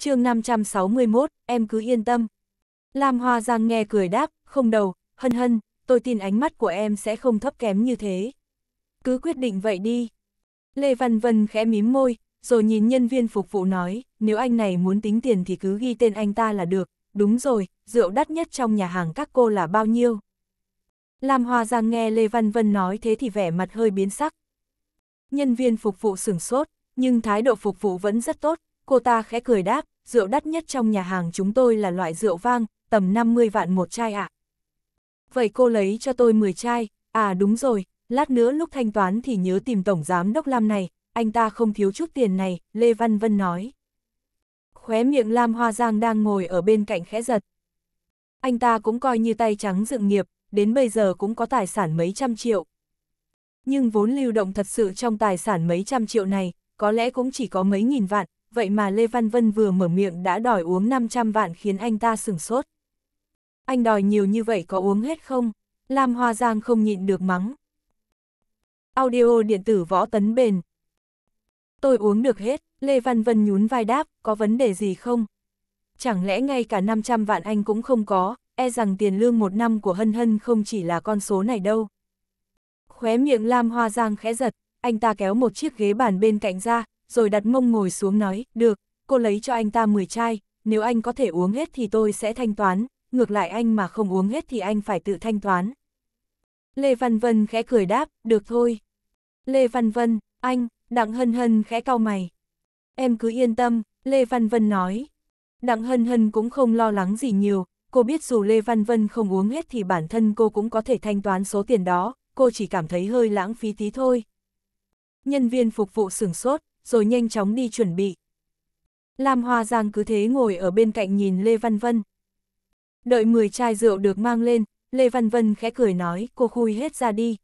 chương 561, em cứ yên tâm. Lam Hoa Giang nghe cười đáp, không đầu, hân hân, tôi tin ánh mắt của em sẽ không thấp kém như thế. Cứ quyết định vậy đi. Lê Văn Vân khẽ mím môi, rồi nhìn nhân viên phục vụ nói, nếu anh này muốn tính tiền thì cứ ghi tên anh ta là được, đúng rồi, rượu đắt nhất trong nhà hàng các cô là bao nhiêu. Lam Hoa Giang nghe Lê Văn Vân nói thế thì vẻ mặt hơi biến sắc. Nhân viên phục vụ sửng sốt, nhưng thái độ phục vụ vẫn rất tốt, cô ta khẽ cười đáp, rượu đắt nhất trong nhà hàng chúng tôi là loại rượu vang, tầm 50 vạn một chai ạ. À. Vậy cô lấy cho tôi 10 chai, à đúng rồi, lát nữa lúc thanh toán thì nhớ tìm tổng giám đốc Lam này, anh ta không thiếu chút tiền này, Lê Văn Vân nói. Khóe miệng Lam Hoa Giang đang ngồi ở bên cạnh khẽ giật. Anh ta cũng coi như tay trắng dựng nghiệp, đến bây giờ cũng có tài sản mấy trăm triệu. Nhưng vốn lưu động thật sự trong tài sản mấy trăm triệu này, có lẽ cũng chỉ có mấy nghìn vạn, vậy mà Lê Văn Vân vừa mở miệng đã đòi uống 500 vạn khiến anh ta sửng sốt. Anh đòi nhiều như vậy có uống hết không? Lam Hoa Giang không nhịn được mắng. Audio điện tử võ tấn bền. Tôi uống được hết, Lê Văn Vân nhún vai đáp, có vấn đề gì không? Chẳng lẽ ngay cả 500 vạn anh cũng không có, e rằng tiền lương một năm của Hân Hân không chỉ là con số này đâu. Khóe miệng Lam Hoa Giang khẽ giật, anh ta kéo một chiếc ghế bàn bên cạnh ra, rồi đặt mông ngồi xuống nói, được, cô lấy cho anh ta 10 chai, nếu anh có thể uống hết thì tôi sẽ thanh toán, ngược lại anh mà không uống hết thì anh phải tự thanh toán. Lê Văn Vân khẽ cười đáp, được thôi. Lê Văn Vân, anh, Đặng Hân Hân khẽ cau mày. Em cứ yên tâm, Lê Văn Vân nói. Đặng Hân Hân cũng không lo lắng gì nhiều, cô biết dù Lê Văn Vân không uống hết thì bản thân cô cũng có thể thanh toán số tiền đó, cô chỉ cảm thấy hơi lãng phí tí thôi. Nhân viên phục vụ sửng sốt, rồi nhanh chóng đi chuẩn bị. Lam Hoa Giang cứ thế ngồi ở bên cạnh nhìn Lê Văn Vân. Đợi 10 chai rượu được mang lên, Lê Văn Vân khẽ cười nói, cô khui hết ra đi.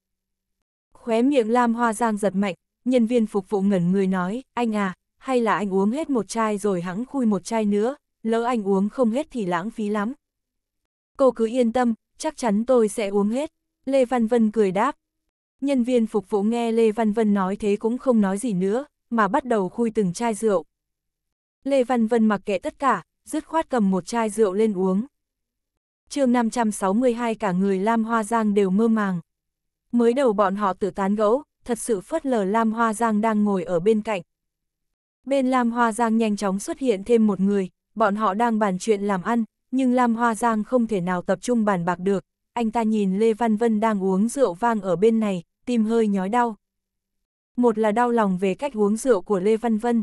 Khóe miệng Lam Hoa Giang giật mạnh, nhân viên phục vụ ngẩn người nói, anh à, hay là anh uống hết một chai rồi hãng khui một chai nữa, lỡ anh uống không hết thì lãng phí lắm. Cô cứ yên tâm, chắc chắn tôi sẽ uống hết. Lê Văn Vân cười đáp. Nhân viên phục vụ nghe Lê Văn Vân nói thế cũng không nói gì nữa, mà bắt đầu khui từng chai rượu. Lê Văn Vân mặc kệ tất cả, dứt khoát cầm một chai rượu lên uống. chương 562 cả người Lam Hoa Giang đều mơ màng. Mới đầu bọn họ tự tán gẫu, thật sự phớt lờ Lam Hoa Giang đang ngồi ở bên cạnh. Bên Lam Hoa Giang nhanh chóng xuất hiện thêm một người, bọn họ đang bàn chuyện làm ăn, nhưng Lam Hoa Giang không thể nào tập trung bàn bạc được. Anh ta nhìn Lê Văn Vân đang uống rượu vang ở bên này, tim hơi nhói đau, một là đau lòng về cách uống rượu của Lê Văn Vân.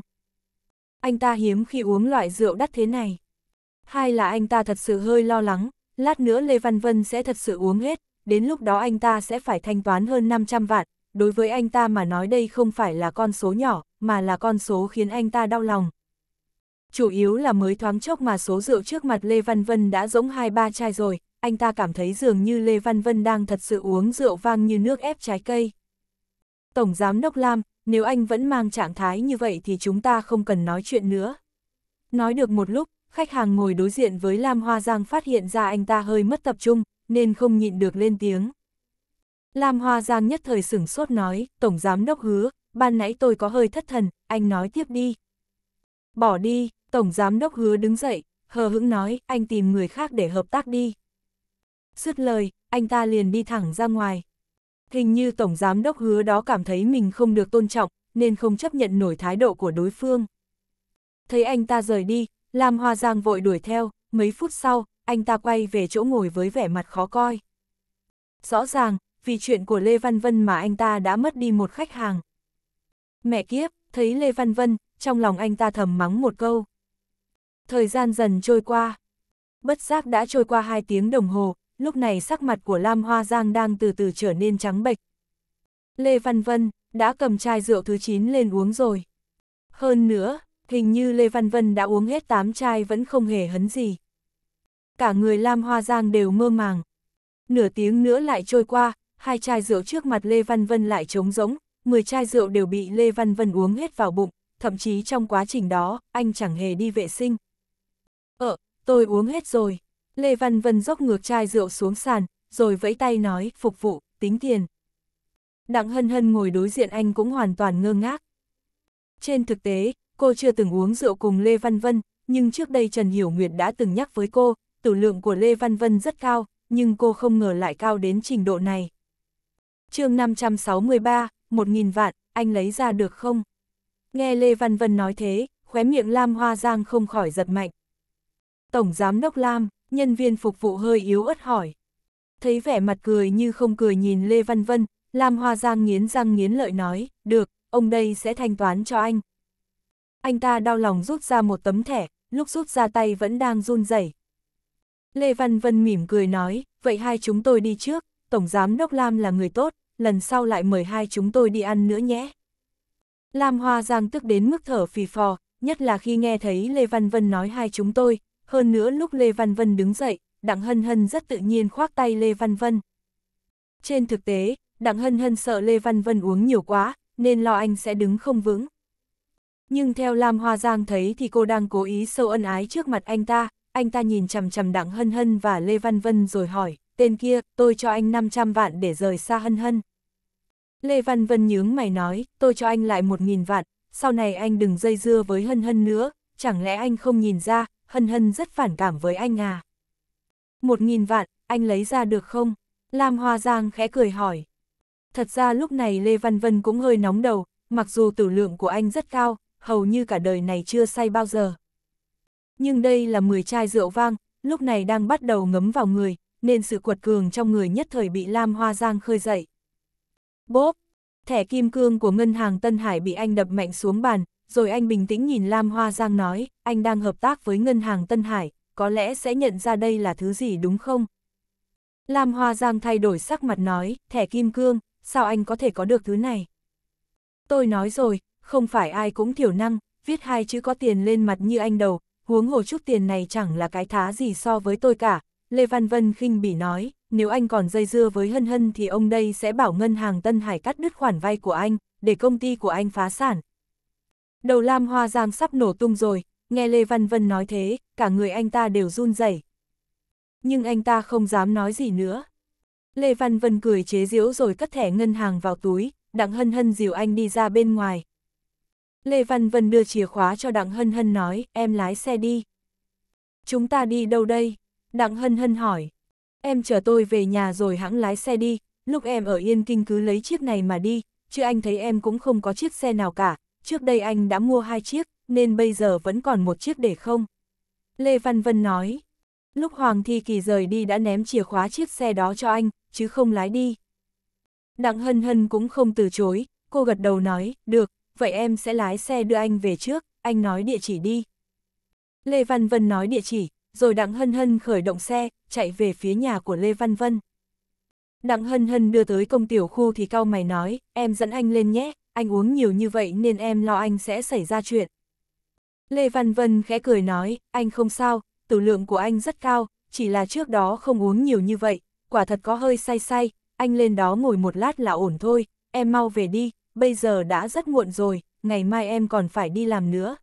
Anh ta hiếm khi uống loại rượu đắt thế này. Hai là anh ta thật sự hơi lo lắng, lát nữa Lê Văn Vân sẽ thật sự uống hết, đến lúc đó anh ta sẽ phải thanh toán hơn 500 vạn. Đối với anh ta mà nói đây không phải là con số nhỏ, mà là con số khiến anh ta đau lòng. Chủ yếu là mới thoáng chốc mà số rượu trước mặt Lê Văn Vân đã rỗng hai ba chai rồi, anh ta cảm thấy dường như Lê Văn Vân đang thật sự uống rượu vang như nước ép trái cây. Tổng Giám Đốc Lam, nếu anh vẫn mang trạng thái như vậy thì chúng ta không cần nói chuyện nữa. Nói được một lúc, khách hàng ngồi đối diện với Lam Hoa Giang phát hiện ra anh ta hơi mất tập trung, nên không nhịn được lên tiếng. Lam Hoa Giang nhất thời sửng sốt nói, Tổng Giám Đốc hứa, ban nãy tôi có hơi thất thần, anh nói tiếp đi. Bỏ đi, Tổng Giám Đốc hứa đứng dậy, hờ hững nói, anh tìm người khác để hợp tác đi. Dứt lời, anh ta liền đi thẳng ra ngoài, Hình như Tổng Giám Đốc hứa đó cảm thấy mình không được tôn trọng, nên không chấp nhận nổi thái độ của đối phương. Thấy anh ta rời đi, Lam Hoa Giang vội đuổi theo, mấy phút sau, anh ta quay về chỗ ngồi với vẻ mặt khó coi. Rõ ràng, vì chuyện của Lê Văn Vân mà anh ta đã mất đi một khách hàng. Mẹ kiếp, thấy Lê Văn Vân, trong lòng anh ta thầm mắng một câu. Thời gian dần trôi qua. Bất giác đã trôi qua hai tiếng đồng hồ, lúc này sắc mặt của Lam Hoa Giang đang từ từ trở nên trắng bệch. Lê Văn Vân đã cầm chai rượu thứ 9 lên uống rồi. Hơn nữa, hình như Lê Văn Vân đã uống hết 8 chai vẫn không hề hấn gì. Cả người Lam Hoa Giang đều mơ màng. Nửa tiếng nữa lại trôi qua, hai chai rượu trước mặt Lê Văn Vân lại trống rỗng, 10 chai rượu đều bị Lê Văn Vân uống hết vào bụng, thậm chí trong quá trình đó, anh chẳng hề đi vệ sinh. Ờ, tôi uống hết rồi. Lê Văn Vân dốc ngược chai rượu xuống sàn, rồi vẫy tay nói, phục vụ, tính tiền. Đặng hân hân ngồi đối diện anh cũng hoàn toàn ngơ ngác. Trên thực tế, cô chưa từng uống rượu cùng Lê Văn Vân, nhưng trước đây Trần Hiểu Nguyệt đã từng nhắc với cô, tử lượng của Lê Văn Vân rất cao, nhưng cô không ngờ lại cao đến trình độ này. chương 563, 1.000 vạn, anh lấy ra được không? Nghe Lê Văn Vân nói thế, khóe miệng Lam Hoa Giang không khỏi giật mạnh. Tổng Giám Đốc Lam nhân viên phục vụ hơi yếu ớt hỏi. Thấy vẻ mặt cười như không cười nhìn Lê Văn Vân, Lam Hoa Giang nghiến răng nghiến lợi nói, được, ông đây sẽ thanh toán cho anh. Anh ta đau lòng rút ra một tấm thẻ, lúc rút ra tay vẫn đang run rẩy. Lê Văn Vân mỉm cười nói, vậy hai chúng tôi đi trước, Tổng Giám Đốc Lam là người tốt, lần sau lại mời hai chúng tôi đi ăn nữa nhé. Lam Hoa Giang tức đến mức thở phì phò, nhất là khi nghe thấy Lê Văn Vân nói hai chúng tôi, hơn nữa lúc Lê Văn Vân đứng dậy, Đặng Hân Hân rất tự nhiên khoác tay Lê Văn Vân. Trên thực tế, Đặng Hân Hân sợ Lê Văn Vân uống nhiều quá, nên lo anh sẽ đứng không vững. Nhưng theo Lam Hoa Giang thấy thì cô đang cố ý sâu ân ái trước mặt anh ta, anh ta nhìn chằm chằm Đặng Hân Hân và Lê Văn Vân rồi hỏi, tên kia, tôi cho anh 500 vạn để rời xa Hân Hân. Lê Văn Vân nhướng mày nói, tôi cho anh lại 1.000 vạn, sau này anh đừng dây dưa với Hân Hân nữa, chẳng lẽ anh không nhìn ra, Hân Hân rất phản cảm với anh à. Một nghìn vạn, anh lấy ra được không? Lam Hoa Giang khẽ cười hỏi. Thật ra lúc này Lê Văn Vân cũng hơi nóng đầu, mặc dù tử lượng của anh rất cao, hầu như cả đời này chưa say bao giờ. Nhưng đây là 10 chai rượu vang, lúc này đang bắt đầu ngấm vào người, nên sự quật cường trong người nhất thời bị Lam Hoa Giang khơi dậy. Bốp! Thẻ kim cương của ngân hàng Tân Hải bị anh đập mạnh xuống bàn, rồi anh bình tĩnh nhìn Lam Hoa Giang nói, anh đang hợp tác với ngân hàng Tân Hải, có lẽ sẽ nhận ra đây là thứ gì đúng không? Lam Hoa Giang thay đổi sắc mặt nói, thẻ kim cương, sao anh có thể có được thứ này? Tôi nói rồi, không phải ai cũng thiểu năng, viết hai chữ có tiền lên mặt như anh đầu, huống hồ chút tiền này chẳng là cái thá gì so với tôi cả. Lê Văn Vân khinh bỉ nói, nếu anh còn dây dưa với hân hân thì ông đây sẽ bảo ngân hàng Tân Hải cắt đứt khoản vay của anh, để công ty của anh phá sản, Đầu Lam Hoa Giang sắp nổ tung rồi, nghe Lê Văn Vân nói thế, cả người anh ta đều run rẩy. Nhưng anh ta không dám nói gì nữa. Lê Văn Vân cười chế giễu rồi cất thẻ ngân hàng vào túi, Đặng Hân Hân dìu anh đi ra bên ngoài. Lê Văn Vân đưa chìa khóa cho Đặng Hân Hân nói, em lái xe đi. Chúng ta đi đâu đây? Đặng Hân Hân hỏi. Em chờ tôi về nhà rồi hãng lái xe đi, lúc em ở Yên Kinh cứ lấy chiếc này mà đi, chứ anh thấy em cũng không có chiếc xe nào cả, trước đây anh đã mua hai chiếc, nên bây giờ vẫn còn một chiếc để không. Lê Văn Vân nói, lúc Hoàng Thi Kỳ rời đi đã ném chìa khóa chiếc xe đó cho anh, chứ không lái đi. Đặng Hân Hân cũng không từ chối, cô gật đầu nói, được, vậy em sẽ lái xe đưa anh về trước, anh nói địa chỉ đi. Lê Văn Vân nói địa chỉ, rồi Đặng Hân Hân khởi động xe, chạy về phía nhà của Lê Văn Vân. Đặng Hân Hân đưa tới công tiểu khu thì cao mày nói, em dẫn anh lên nhé, anh uống nhiều như vậy nên em lo anh sẽ xảy ra chuyện. Lê Văn Vân khẽ cười nói, anh không sao, tử lượng của anh rất cao, chỉ là trước đó không uống nhiều như vậy, quả thật có hơi say say, anh lên đó ngồi một lát là ổn thôi, em mau về đi, bây giờ đã rất muộn rồi, ngày mai em còn phải đi làm nữa.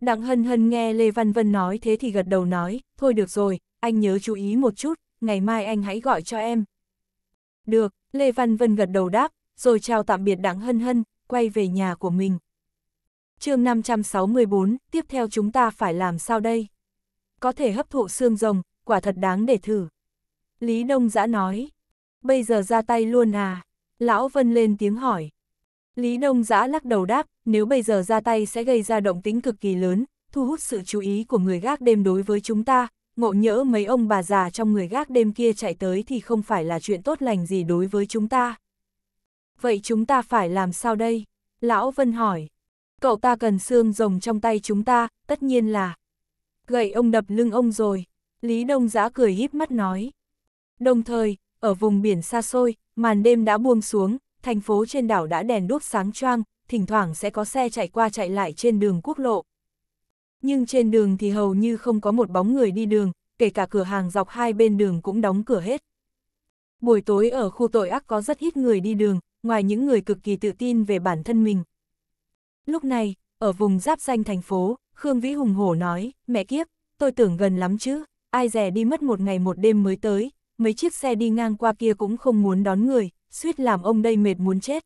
Đặng hân hân nghe Lê Văn Vân nói thế thì gật đầu nói, thôi được rồi, anh nhớ chú ý một chút, ngày mai anh hãy gọi cho em. Được, Lê Văn Vân gật đầu đáp, rồi chào tạm biệt đặng hân hân, quay về nhà của mình. chương 564, tiếp theo chúng ta phải làm sao đây? Có thể hấp thụ xương rồng, quả thật đáng để thử. Lý Đông Giã nói, bây giờ ra tay luôn à? Lão Vân lên tiếng hỏi. Lý Đông Giã lắc đầu đáp, nếu bây giờ ra tay sẽ gây ra động tính cực kỳ lớn, thu hút sự chú ý của người gác đêm đối với chúng ta, ngộ nhỡ mấy ông bà già trong người gác đêm kia chạy tới thì không phải là chuyện tốt lành gì đối với chúng ta vậy chúng ta phải làm sao đây? Lão Vân hỏi. Cậu ta cần xương rồng trong tay chúng ta, tất nhiên là. Gậy ông đập lưng ông rồi. Lý Đông Giã cười híp mắt nói. Đồng thời, ở vùng biển xa xôi, màn đêm đã buông xuống, thành phố trên đảo đã đèn đuốc sáng choang, thỉnh thoảng sẽ có xe chạy qua chạy lại trên đường quốc lộ. Nhưng trên đường thì hầu như không có một bóng người đi đường, kể cả cửa hàng dọc hai bên đường cũng đóng cửa hết. Buổi tối ở khu tội ác có rất ít người đi đường, ngoài những người cực kỳ tự tin về bản thân mình. Lúc này, ở vùng giáp danh thành phố, Khương Vĩ Hùng hổ nói, mẹ kiếp, tôi tưởng gần lắm chứ, ai rẻ đi mất một ngày một đêm mới tới, mấy chiếc xe đi ngang qua kia cũng không muốn đón người, suýt làm ông đây mệt muốn chết.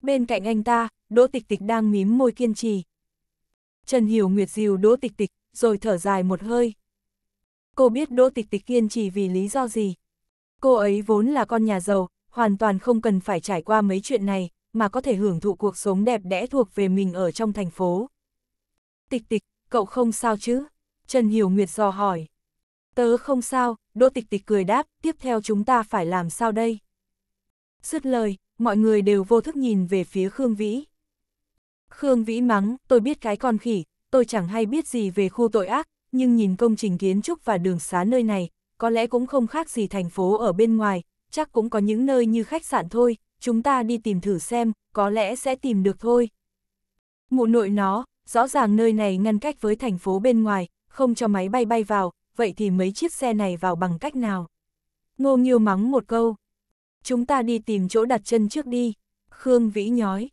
Bên cạnh anh ta, Đỗ Tịch Tịch đang mím môi kiên trì. Trần Hiểu Nguyệt dìu Đỗ Tịch Tịch, rồi thở dài một hơi. Cô biết Đỗ Tịch Tịch kiên trì vì lý do gì. Cô ấy vốn là con nhà giàu, hoàn toàn không cần phải trải qua mấy chuyện này, mà có thể hưởng thụ cuộc sống đẹp đẽ thuộc về mình ở trong thành phố. Tịch tịch, cậu không sao chứ? Trần Hiểu Nguyệt dò hỏi. Tớ không sao, Đỗ Tịch Tịch cười đáp, tiếp theo chúng ta phải làm sao đây? Dứt lời, mọi người đều vô thức nhìn về phía Khương Vĩ. Khương Vĩ mắng, tôi biết cái con khỉ, tôi chẳng hay biết gì về khu tội ác, nhưng nhìn công trình kiến trúc và đường xá nơi này, có lẽ cũng không khác gì thành phố ở bên ngoài, chắc cũng có những nơi như khách sạn thôi, chúng ta đi tìm thử xem, có lẽ sẽ tìm được thôi. Mụ nội nó, rõ ràng nơi này ngăn cách với thành phố bên ngoài, không cho máy bay bay vào, vậy thì mấy chiếc xe này vào bằng cách nào? Ngô nhiêu mắng một câu. Chúng ta đi tìm chỗ đặt chân trước đi. Khương Vĩ nhói.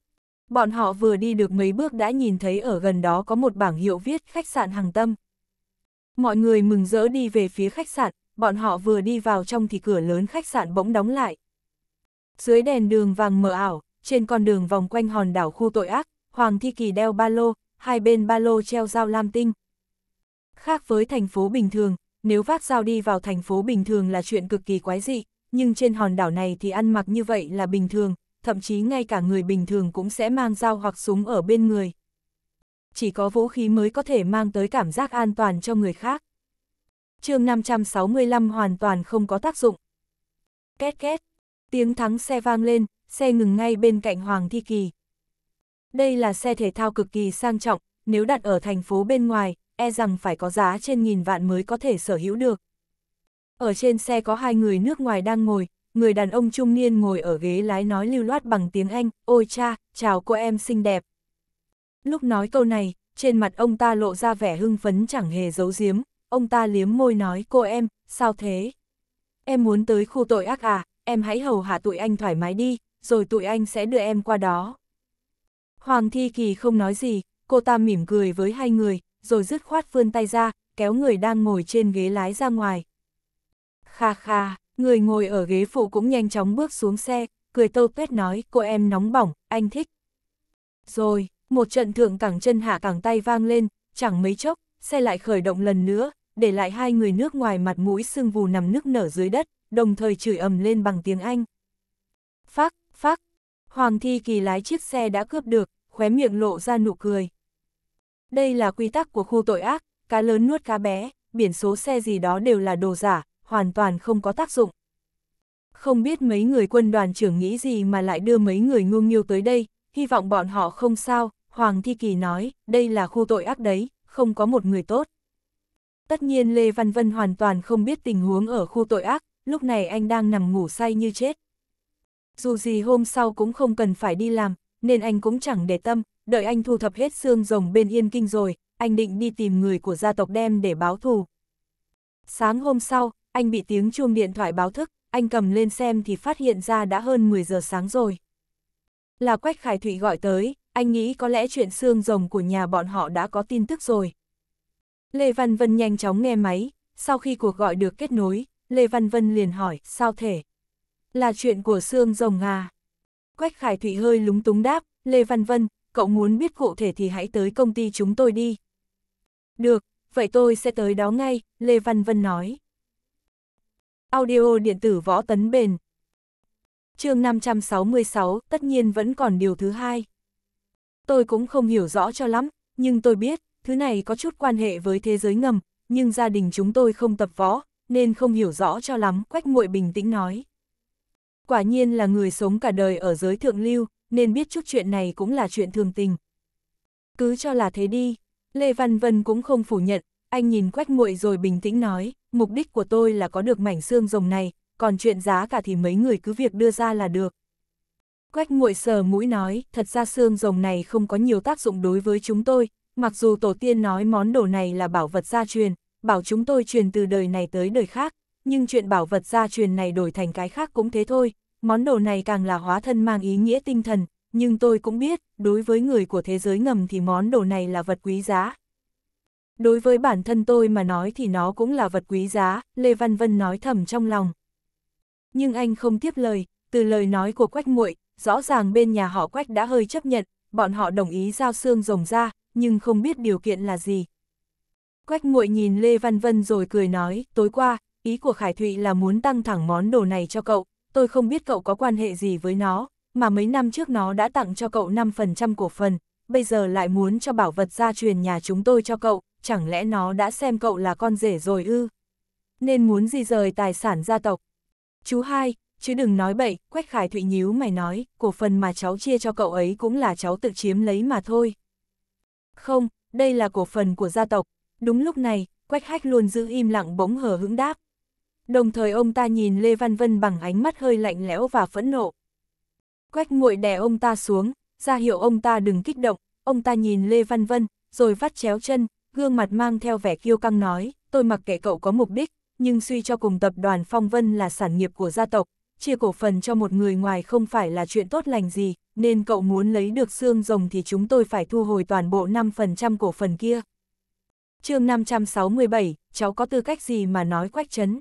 Bọn họ vừa đi được mấy bước đã nhìn thấy ở gần đó có một bảng hiệu viết khách sạn hàng tâm. Mọi người mừng rỡ đi về phía khách sạn, bọn họ vừa đi vào trong thì cửa lớn khách sạn bỗng đóng lại. Dưới đèn đường vàng mờ ảo, trên con đường vòng quanh hòn đảo khu tội ác, Hoàng Thi Kỳ đeo ba lô, hai bên ba lô treo dao lam tinh. Khác với thành phố bình thường, nếu vác dao đi vào thành phố bình thường là chuyện cực kỳ quái dị, nhưng trên hòn đảo này thì ăn mặc như vậy là bình thường, thậm chí ngay cả người bình thường cũng sẽ mang dao hoặc súng ở bên người. Chỉ có vũ khí mới có thể mang tới cảm giác an toàn cho người khác chương 565 hoàn toàn không có tác dụng. Két két, tiếng thắng xe vang lên, xe ngừng ngay bên cạnh Hoàng Thi Kỳ. Đây là xe thể thao cực kỳ sang trọng, nếu đặt ở thành phố bên ngoài, e rằng phải có giá trên nghìn vạn mới có thể sở hữu được. Ở trên xe có hai người nước ngoài đang ngồi, người đàn ông trung niên ngồi ở ghế lái nói lưu loát bằng tiếng Anh, ôi cha, chào cô em xinh đẹp. Lúc nói câu này, trên mặt ông ta lộ ra vẻ hưng phấn chẳng hề giấu giếm, ông ta liếm môi nói cô em, sao thế? Em muốn tới khu tội ác à, em hãy hầu hạ tụi anh thoải mái đi, rồi tụi anh sẽ đưa em qua đó. Hoàng Thi Kỳ không nói gì, cô ta mỉm cười với hai người, rồi dứt khoát vươn tay ra, kéo người đang ngồi trên ghế lái ra ngoài. Kha kha, người ngồi ở ghế phụ cũng nhanh chóng bước xuống xe, cười tâu pét nói cô em nóng bỏng, anh thích. Rồi, một trận thượng cẳng chân hạ cẳng tay vang lên, chẳng mấy chốc, xe lại khởi động lần nữa, để lại hai người nước ngoài mặt mũi sưng vù nằm nước nở dưới đất, đồng thời chửi ầm lên bằng tiếng Anh. Phác, phác, Hoàng Thi Kỳ lái chiếc xe đã cướp được, khóe miệng lộ ra nụ cười. Đây là quy tắc của khu tội ác, cá lớn nuốt cá bé, biển số xe gì đó đều là đồ giả, hoàn toàn không có tác dụng. Không biết mấy người quân đoàn trưởng nghĩ gì mà lại đưa mấy người ngu nghiêu tới đây, hy vọng bọn họ không sao, Hoàng Thi Kỳ nói, đây là khu tội ác đấy, không có một người tốt. Tất nhiên Lê Văn Vân hoàn toàn không biết tình huống ở khu tội ác, lúc này anh đang nằm ngủ say như chết. Dù gì hôm sau cũng không cần phải đi làm, nên anh cũng chẳng để tâm, đợi anh thu thập hết xương rồng bên Yên Kinh rồi, anh định đi tìm người của gia tộc đem để báo thù. Sáng hôm sau, anh bị tiếng chuông điện thoại báo thức, anh cầm lên xem thì phát hiện ra đã hơn 10 giờ sáng rồi. Là Quách Khải Thụy gọi tới, anh nghĩ có lẽ chuyện xương rồng của nhà bọn họ đã có tin tức rồi. Lê Văn Vân nhanh chóng nghe máy, sau khi cuộc gọi được kết nối, Lê Văn Vân liền hỏi, sao thể? Là chuyện của xương rồng à? Quách Khải Thụy hơi lúng túng đáp, Lê Văn Vân, cậu muốn biết cụ thể thì hãy tới công ty chúng tôi đi. Được, vậy tôi sẽ tới đó ngay, Lê Văn Vân nói. Audio điện tử võ tấn bền. chương 566, tất nhiên vẫn còn điều thứ hai. Tôi cũng không hiểu rõ cho lắm, nhưng tôi biết, thứ này có chút quan hệ với thế giới ngầm, nhưng gia đình chúng tôi không tập võ, nên không hiểu rõ cho lắm, Quách nguội bình tĩnh nói. Quả nhiên là người sống cả đời ở giới thượng lưu, nên biết chút chuyện này cũng là chuyện thường tình. Cứ cho là thế đi, Lê Văn Vân cũng không phủ nhận, anh nhìn Quách nguội rồi bình tĩnh nói, mục đích của tôi là có được mảnh xương rồng này, còn chuyện giá cả thì mấy người cứ việc đưa ra là được. Quách nguội sờ mũi nói, thật ra xương rồng này không có nhiều tác dụng đối với chúng tôi, Mặc dù tổ tiên nói món đồ này là bảo vật gia truyền, bảo chúng tôi truyền từ đời này tới đời khác, nhưng chuyện bảo vật gia truyền này đổi thành cái khác cũng thế thôi, món đồ này càng là hóa thân mang ý nghĩa tinh thần, nhưng tôi cũng biết, đối với người của thế giới ngầm thì món đồ này là vật quý giá. Đối với bản thân tôi mà nói thì nó cũng là vật quý giá, Lê Văn Vân nói thầm trong lòng. Nhưng anh không tiếp lời, từ lời nói của Quách Muội, rõ ràng bên nhà họ Quách đã hơi chấp nhận, bọn họ đồng ý giao xương rồng ra, nhưng không biết điều kiện là gì. Quách Ngụy nhìn Lê Văn Vân rồi cười nói, tối qua, ý của Khải Thụy là muốn tăng thẳng món đồ này cho cậu, tôi không biết cậu có quan hệ gì với nó, mà mấy năm trước nó đã tặng cho cậu 5% cổ phần, bây giờ lại muốn cho bảo vật gia truyền nhà chúng tôi cho cậu, chẳng lẽ nó đã xem cậu là con rể rồi ư? Nên muốn gì rời tài sản gia tộc. Chú hai, chứ đừng nói bậy, Quách Khải Thụy nhíu mày nói, cổ phần mà cháu chia cho cậu ấy cũng là cháu tự chiếm lấy mà thôi. Không, đây là cổ phần của gia tộc. Đúng lúc này, Quách Hách luôn giữ im lặng bỗng hờ hững đáp. Đồng thời ông ta nhìn Lê Văn Vân bằng ánh mắt hơi lạnh lẽo và phẫn nộ. Quách nguội đè ông ta xuống, ra hiệu ông ta đừng kích động, ông ta nhìn Lê Văn Vân, rồi vắt chéo chân, gương mặt mang theo vẻ kiêu căng nói, tôi mặc kệ cậu có mục đích, nhưng suy cho cùng tập đoàn Phong Vân là sản nghiệp của gia tộc, chia cổ phần cho một người ngoài không phải là chuyện tốt lành gì, nên cậu muốn lấy được xương rồng thì chúng tôi phải thu hồi toàn bộ 5% cổ phần kia. chương 567, cháu có tư cách gì mà nói quách chấn?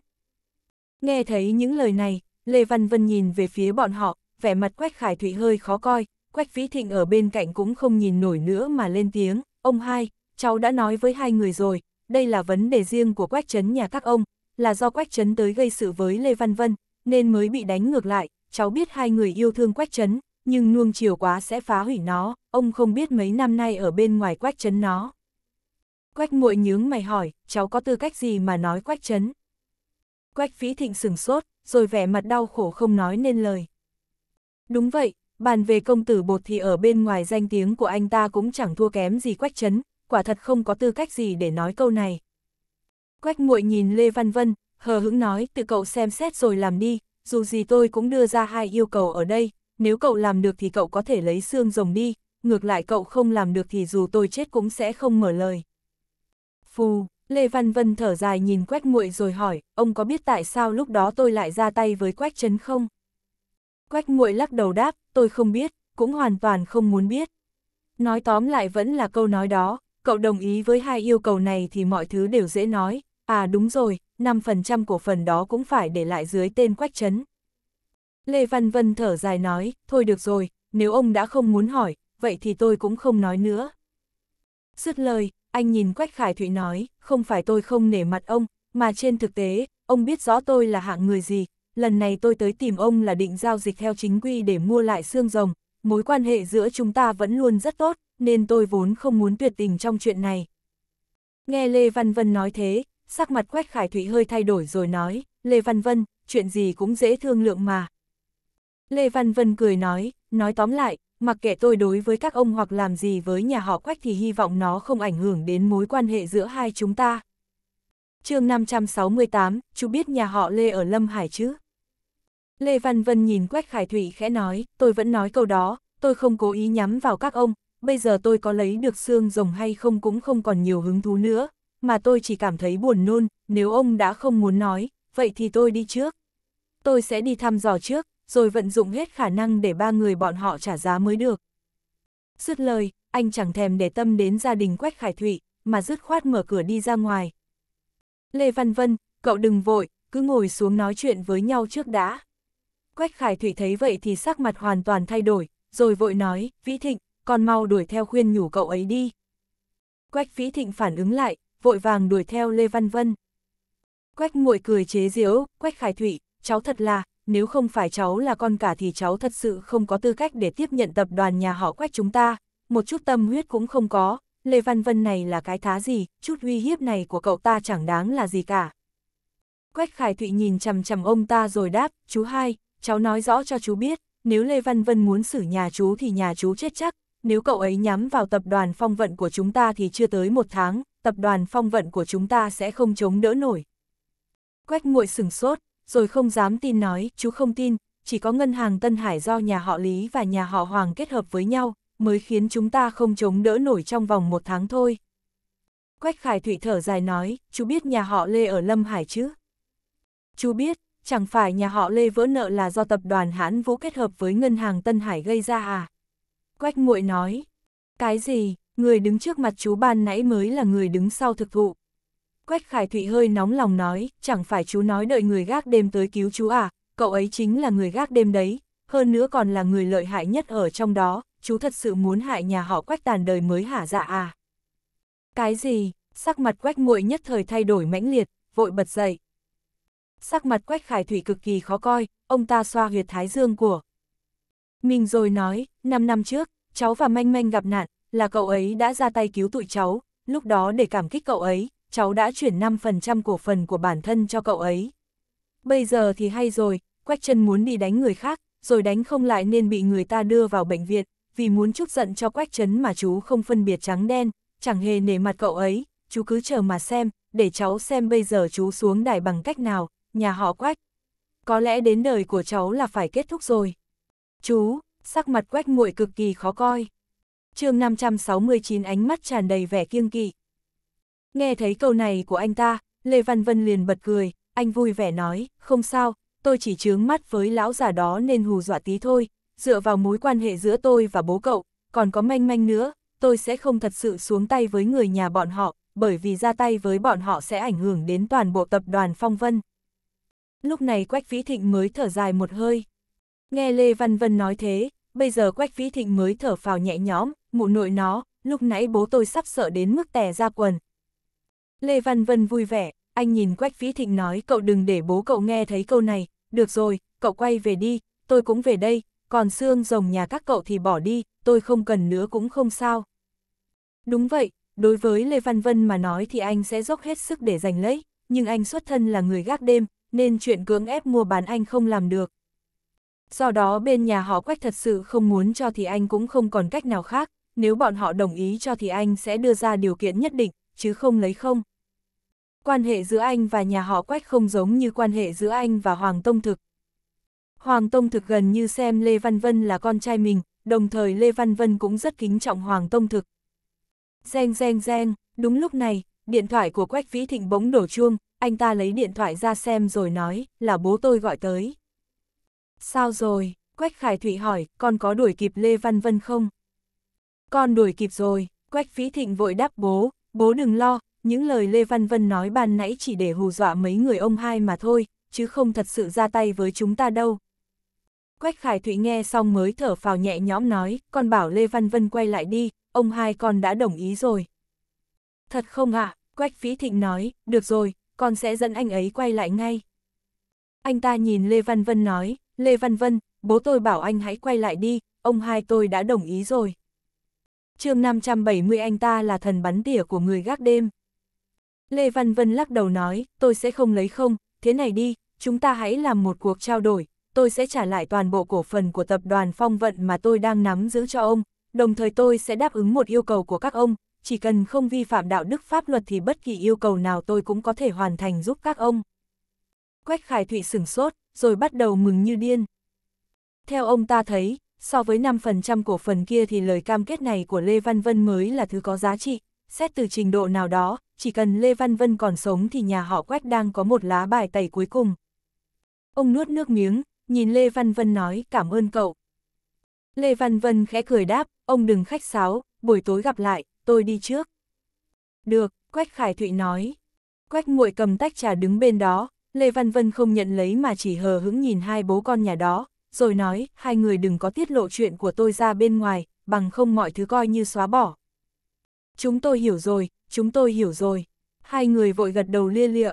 Nghe thấy những lời này, Lê Văn Vân nhìn về phía bọn họ, vẻ mặt quách khải thụy hơi khó coi, quách vĩ thịnh ở bên cạnh cũng không nhìn nổi nữa mà lên tiếng, ông hai, cháu đã nói với hai người rồi, đây là vấn đề riêng của quách chấn nhà các ông, là do quách chấn tới gây sự với Lê Văn Vân, nên mới bị đánh ngược lại, cháu biết hai người yêu thương quách chấn nhưng nuông chiều quá sẽ phá hủy nó, ông không biết mấy năm nay ở bên ngoài quách chấn nó. Quách muội nhướng mày hỏi, cháu có tư cách gì mà nói quách chấn? Quách phí thịnh sừng sốt, rồi vẻ mặt đau khổ không nói nên lời. Đúng vậy, bàn về công tử bột thì ở bên ngoài danh tiếng của anh ta cũng chẳng thua kém gì quách chấn, quả thật không có tư cách gì để nói câu này. Quách muội nhìn Lê Văn Vân, hờ hững nói tự cậu xem xét rồi làm đi, dù gì tôi cũng đưa ra hai yêu cầu ở đây, nếu cậu làm được thì cậu có thể lấy xương rồng đi, ngược lại cậu không làm được thì dù tôi chết cũng sẽ không mở lời. Phù, Lê Văn Vân thở dài nhìn Quách Muội rồi hỏi, ông có biết tại sao lúc đó tôi lại ra tay với Quách Trấn không? Quách Muội lắc đầu đáp, tôi không biết, cũng hoàn toàn không muốn biết. Nói tóm lại vẫn là câu nói đó, cậu đồng ý với hai yêu cầu này thì mọi thứ đều dễ nói, à đúng rồi, 5% cổ phần đó cũng phải để lại dưới tên Quách Trấn. Lê Văn Vân thở dài nói, thôi được rồi, nếu ông đã không muốn hỏi, vậy thì tôi cũng không nói nữa. Dứt lời, anh nhìn Quách Khải Thụy nói, không phải tôi không nể mặt ông, mà trên thực tế, ông biết rõ tôi là hạng người gì, lần này tôi tới tìm ông là định giao dịch theo chính quy để mua lại xương rồng, mối quan hệ giữa chúng ta vẫn luôn rất tốt, nên tôi vốn không muốn tuyệt tình trong chuyện này. Nghe Lê Văn Vân nói thế, sắc mặt Quách Khải Thụy hơi thay đổi rồi nói, Lê Văn Vân, chuyện gì cũng dễ thương lượng mà, Lê Văn Vân cười nói, nói tóm lại, mặc kệ tôi đối với các ông hoặc làm gì với nhà họ Quách thì hy vọng nó không ảnh hưởng đến mối quan hệ giữa hai chúng ta. chương 568, chú biết nhà họ Lê ở Lâm Hải chứ? Lê Văn Vân nhìn Quách Khải Thụy khẽ nói, tôi vẫn nói câu đó, tôi không cố ý nhắm vào các ông, bây giờ tôi có lấy được xương rồng hay không cũng không còn nhiều hứng thú nữa, mà tôi chỉ cảm thấy buồn nôn, nếu ông đã không muốn nói, vậy thì tôi đi trước. Tôi sẽ đi thăm dò trước, rồi vận dụng hết khả năng để ba người bọn họ trả giá mới được. Dứt lời, anh chẳng thèm để tâm đến gia đình Quách Khải Thụy, mà dứt khoát mở cửa đi ra ngoài. Lê Văn Vân, cậu đừng vội, cứ ngồi xuống nói chuyện với nhau trước đã. Quách Khải Thụy thấy vậy thì sắc mặt hoàn toàn thay đổi, rồi vội nói, Vĩ Thịnh, con mau đuổi theo khuyên nhủ cậu ấy đi. Quách Vĩ Thịnh phản ứng lại, vội vàng đuổi theo Lê Văn Vân. Quách muội cười chế giễu, Quách Khải Thụy, cháu thật là, nếu không phải cháu là con cả thì cháu thật sự không có tư cách để tiếp nhận tập đoàn nhà họ quách chúng ta, một chút tâm huyết cũng không có, Lê Văn Vân này là cái thá gì, chút uy hiếp này của cậu ta chẳng đáng là gì cả. Quách Khải Thụy nhìn chầm chầm ông ta rồi đáp, chú hai, cháu nói rõ cho chú biết, nếu Lê Văn Vân muốn xử nhà chú thì nhà chú chết chắc, nếu cậu ấy nhắm vào tập đoàn phong vận của chúng ta thì chưa tới một tháng, tập đoàn phong vận của chúng ta sẽ không chống đỡ nổi. Quách muội sừng sốt, rồi không dám tin nói, chú không tin, chỉ có ngân hàng Tân Hải do nhà họ Lý và nhà họ Hoàng kết hợp với nhau, mới khiến chúng ta không chống đỡ nổi trong vòng một tháng thôi. Quách Khải Thụy thở dài nói, chú biết nhà họ Lê ở Lâm Hải chứ? Chú biết, chẳng phải nhà họ Lê vỡ nợ là do tập đoàn Hãn Vũ kết hợp với ngân hàng Tân Hải gây ra à? Quách Muội nói, cái gì, người đứng trước mặt chú ban nãy mới là người đứng sau thực thụ, Quách Khải Thụy hơi nóng lòng nói, chẳng phải chú nói đợi người gác đêm tới cứu chú à, cậu ấy chính là người gác đêm đấy, hơn nữa còn là người lợi hại nhất ở trong đó, chú thật sự muốn hại nhà họ Quách tàn đời mới hả dạ à. Cái gì, sắc mặt Quách muội nhất thời thay đổi mãnh liệt, vội bật dậy. Sắc mặt Quách Khải Thủy cực kỳ khó coi, ông ta xoa huyệt thái dương của. Mình rồi nói, 5 năm trước, cháu và Manh Manh gặp nạn, là cậu ấy đã ra tay cứu tụi cháu, lúc đó để cảm kích cậu ấy, cháu đã chuyển 5% cổ phần của bản thân cho cậu ấy. Bây giờ thì hay rồi, Quách chân muốn đi đánh người khác, rồi đánh không lại nên bị người ta đưa vào bệnh viện, vì muốn chút giận cho Quách Trấn mà chú không phân biệt trắng đen, chẳng hề nể mặt cậu ấy, chú cứ chờ mà xem, để cháu xem bây giờ chú xuống đài bằng cách nào, nhà họ Quách. Có lẽ đến đời của cháu là phải kết thúc rồi. Chú, sắc mặt Quách muội cực kỳ khó coi. mươi 569 ánh mắt tràn đầy vẻ kiêng kỵ. Nghe thấy câu này của anh ta, Lê Văn Vân liền bật cười, anh vui vẻ nói, không sao, tôi chỉ chướng mắt với lão già đó nên hù dọa tí thôi, dựa vào mối quan hệ giữa tôi và bố cậu, còn có manh manh nữa, tôi sẽ không thật sự xuống tay với người nhà bọn họ, bởi vì ra tay với bọn họ sẽ ảnh hưởng đến toàn bộ tập đoàn Phong Vân. Lúc này Quách Vĩ Thịnh mới thở dài một hơi. Nghe Lê Văn Vân nói thế, bây giờ Quách Vĩ Thịnh mới thở phào nhẹ nhõm, mụ nội nó, lúc nãy bố tôi sắp sợ đến mức tè ra quần, Lê Văn Vân vui vẻ, anh nhìn Quách Vĩ Thịnh nói cậu đừng để bố cậu nghe thấy câu này, được rồi, cậu quay về đi, tôi cũng về đây, còn xương rồng nhà các cậu thì bỏ đi, tôi không cần nữa cũng không sao. Đúng vậy, đối với Lê Văn Vân mà nói thì anh sẽ dốc hết sức để giành lấy, nhưng anh xuất thân là người gác đêm, nên chuyện cưỡng ép mua bán anh không làm được. Do đó bên nhà họ Quách thật sự không muốn cho thì anh cũng không còn cách nào khác, nếu bọn họ đồng ý cho thì anh sẽ đưa ra điều kiện nhất định, chứ không lấy không. Quan hệ giữa anh và nhà họ Quách không giống như quan hệ giữa anh và Hoàng Tông Thực. Hoàng Tông Thực gần như xem Lê Văn Vân là con trai mình, đồng thời Lê Văn Vân cũng rất kính trọng Hoàng Tông Thực. Reng reng reng, đúng lúc này, điện thoại của Quách Vĩ Thịnh bỗng đổ chuông, anh ta lấy điện thoại ra xem rồi nói, là bố tôi gọi tới. Sao rồi? Quách Khải Thụy hỏi, con có đuổi kịp Lê Văn Vân không? Con đuổi kịp rồi, Quách Phí Thịnh vội đáp bố, Bố đừng lo, những lời Lê Văn Vân nói ban nãy chỉ để hù dọa mấy người ông hai mà thôi, chứ không thật sự ra tay với chúng ta đâu. Quách Khải Thụy nghe xong mới thở phào nhẹ nhõm nói, con bảo Lê Văn Vân quay lại đi, ông hai con đã đồng ý rồi. Thật không ạ, à? Quách Phí Thịnh nói, được rồi, con sẽ dẫn anh ấy quay lại ngay. Anh ta nhìn Lê Văn Vân nói, Lê Văn Vân, bố tôi bảo anh hãy quay lại đi, ông hai tôi đã đồng ý rồi chương 570 anh ta là thần bắn tỉa của người gác đêm. Lê Văn Vân lắc đầu nói, tôi sẽ không lấy không, thế này đi, chúng ta hãy làm một cuộc trao đổi, tôi sẽ trả lại toàn bộ cổ phần của tập đoàn phong vận mà tôi đang nắm giữ cho ông, đồng thời tôi sẽ đáp ứng một yêu cầu của các ông, chỉ cần không vi phạm đạo đức pháp luật thì bất kỳ yêu cầu nào tôi cũng có thể hoàn thành giúp các ông. Quách Khải Thụy sửng sốt, rồi bắt đầu mừng như điên. Theo ông ta thấy, so với 5% cổ phần kia thì lời cam kết này của Lê Văn Vân mới là thứ có giá trị. Xét từ trình độ nào đó, chỉ cần Lê Văn Vân còn sống thì nhà họ Quách đang có một lá bài tẩy cuối cùng. Ông nuốt nước miếng, nhìn Lê Văn Vân nói cảm ơn cậu. Lê Văn Vân khẽ cười đáp, ông đừng khách sáo, buổi tối gặp lại, tôi đi trước. Được, Quách Khải Thụy nói. Quách muội cầm tách trà đứng bên đó, Lê Văn Vân không nhận lấy mà chỉ hờ hững nhìn hai bố con nhà đó, rồi nói, hai người đừng có tiết lộ chuyện của tôi ra bên ngoài, bằng không mọi thứ coi như xóa bỏ. Chúng tôi hiểu rồi, chúng tôi hiểu rồi. Hai người vội gật đầu lia lịa.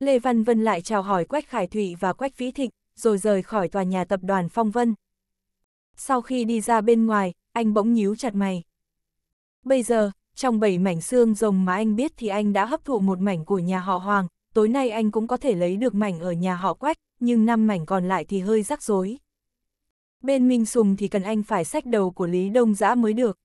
Lê Văn Vân lại chào hỏi Quách Khải Thụy và Quách Vĩ Thịnh, rồi rời khỏi tòa nhà tập đoàn Phong Vân. Sau khi đi ra bên ngoài, anh bỗng nhíu chặt mày. Bây giờ, trong bảy mảnh xương rồng mà anh biết thì anh đã hấp thụ một mảnh của nhà họ Hoàng, tối nay anh cũng có thể lấy được mảnh ở nhà họ Quách, nhưng năm mảnh còn lại thì hơi rắc rối. Bên Minh Sùng thì cần anh phải sách đầu của Lý Đông Giã mới được.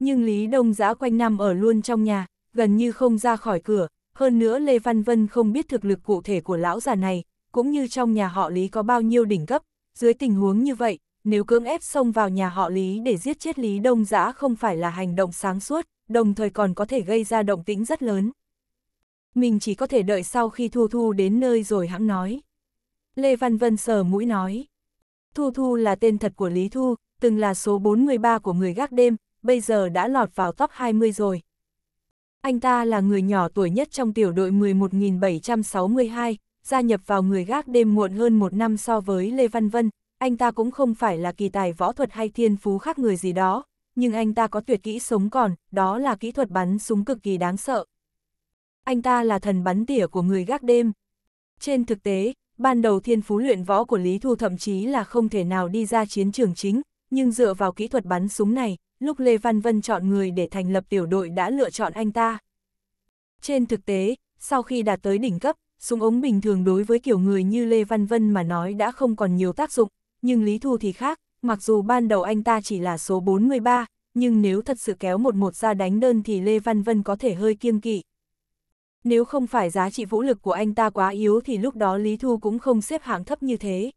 Nhưng Lý Đông Giã quanh năm ở luôn trong nhà, gần như không ra khỏi cửa, hơn nữa Lê Văn Vân không biết thực lực cụ thể của lão già này, cũng như trong nhà họ Lý có bao nhiêu đỉnh cấp, dưới tình huống như vậy, nếu cưỡng ép xông vào nhà họ Lý để giết chết Lý Đông Giã không phải là hành động sáng suốt, đồng thời còn có thể gây ra động tĩnh rất lớn. Mình chỉ có thể đợi sau khi Thu Thu đến nơi rồi hãng nói. Lê Văn Vân sờ mũi nói. Thu Thu là tên thật của Lý Thu, từng là số 43 của người gác đêm, bây giờ đã lọt vào top 20 rồi. Anh ta là người nhỏ tuổi nhất trong tiểu đội 11.762, gia nhập vào người gác đêm muộn hơn một năm so với Lê Văn Vân. Anh ta cũng không phải là kỳ tài võ thuật hay thiên phú khác người gì đó, nhưng anh ta có tuyệt kỹ sống còn, đó là kỹ thuật bắn súng cực kỳ đáng sợ. Anh ta là thần bắn tỉa của người gác đêm. Trên thực tế, Ban đầu thiên phú luyện võ của Lý Thu thậm chí là không thể nào đi ra chiến trường chính, nhưng dựa vào kỹ thuật bắn súng này, lúc Lê Văn Vân chọn người để thành lập tiểu đội đã lựa chọn anh ta. Trên thực tế, sau khi đạt tới đỉnh cấp, súng ống bình thường đối với kiểu người như Lê Văn Vân mà nói đã không còn nhiều tác dụng, nhưng Lý Thu thì khác, mặc dù ban đầu anh ta chỉ là số 43, nhưng nếu thật sự kéo một một ra đánh đơn thì Lê Văn Vân có thể hơi kiêng kỵ nếu không phải giá trị vũ lực của anh ta quá yếu thì lúc đó Lý Thu cũng không xếp hạng thấp như thế.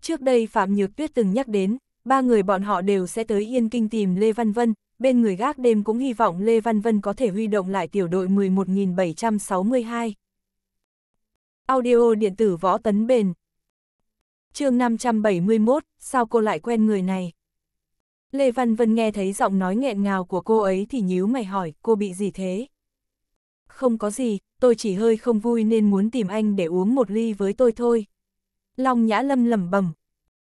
Trước đây Phạm Nhược Tuyết từng nhắc đến, ba người bọn họ đều sẽ tới Yên Kinh tìm Lê Văn Vân, bên người gác đêm cũng hy vọng Lê Văn Vân có thể huy động lại tiểu đội 11.762. Audio điện tử võ tấn bền chương 571, sao cô lại quen người này? Lê Văn Vân nghe thấy giọng nói nghẹn ngào của cô ấy thì nhíu mày hỏi, cô bị gì thế? không có gì, tôi chỉ hơi không vui nên muốn tìm anh để uống một ly với tôi thôi. Long Nhã Lâm lẩm bẩm.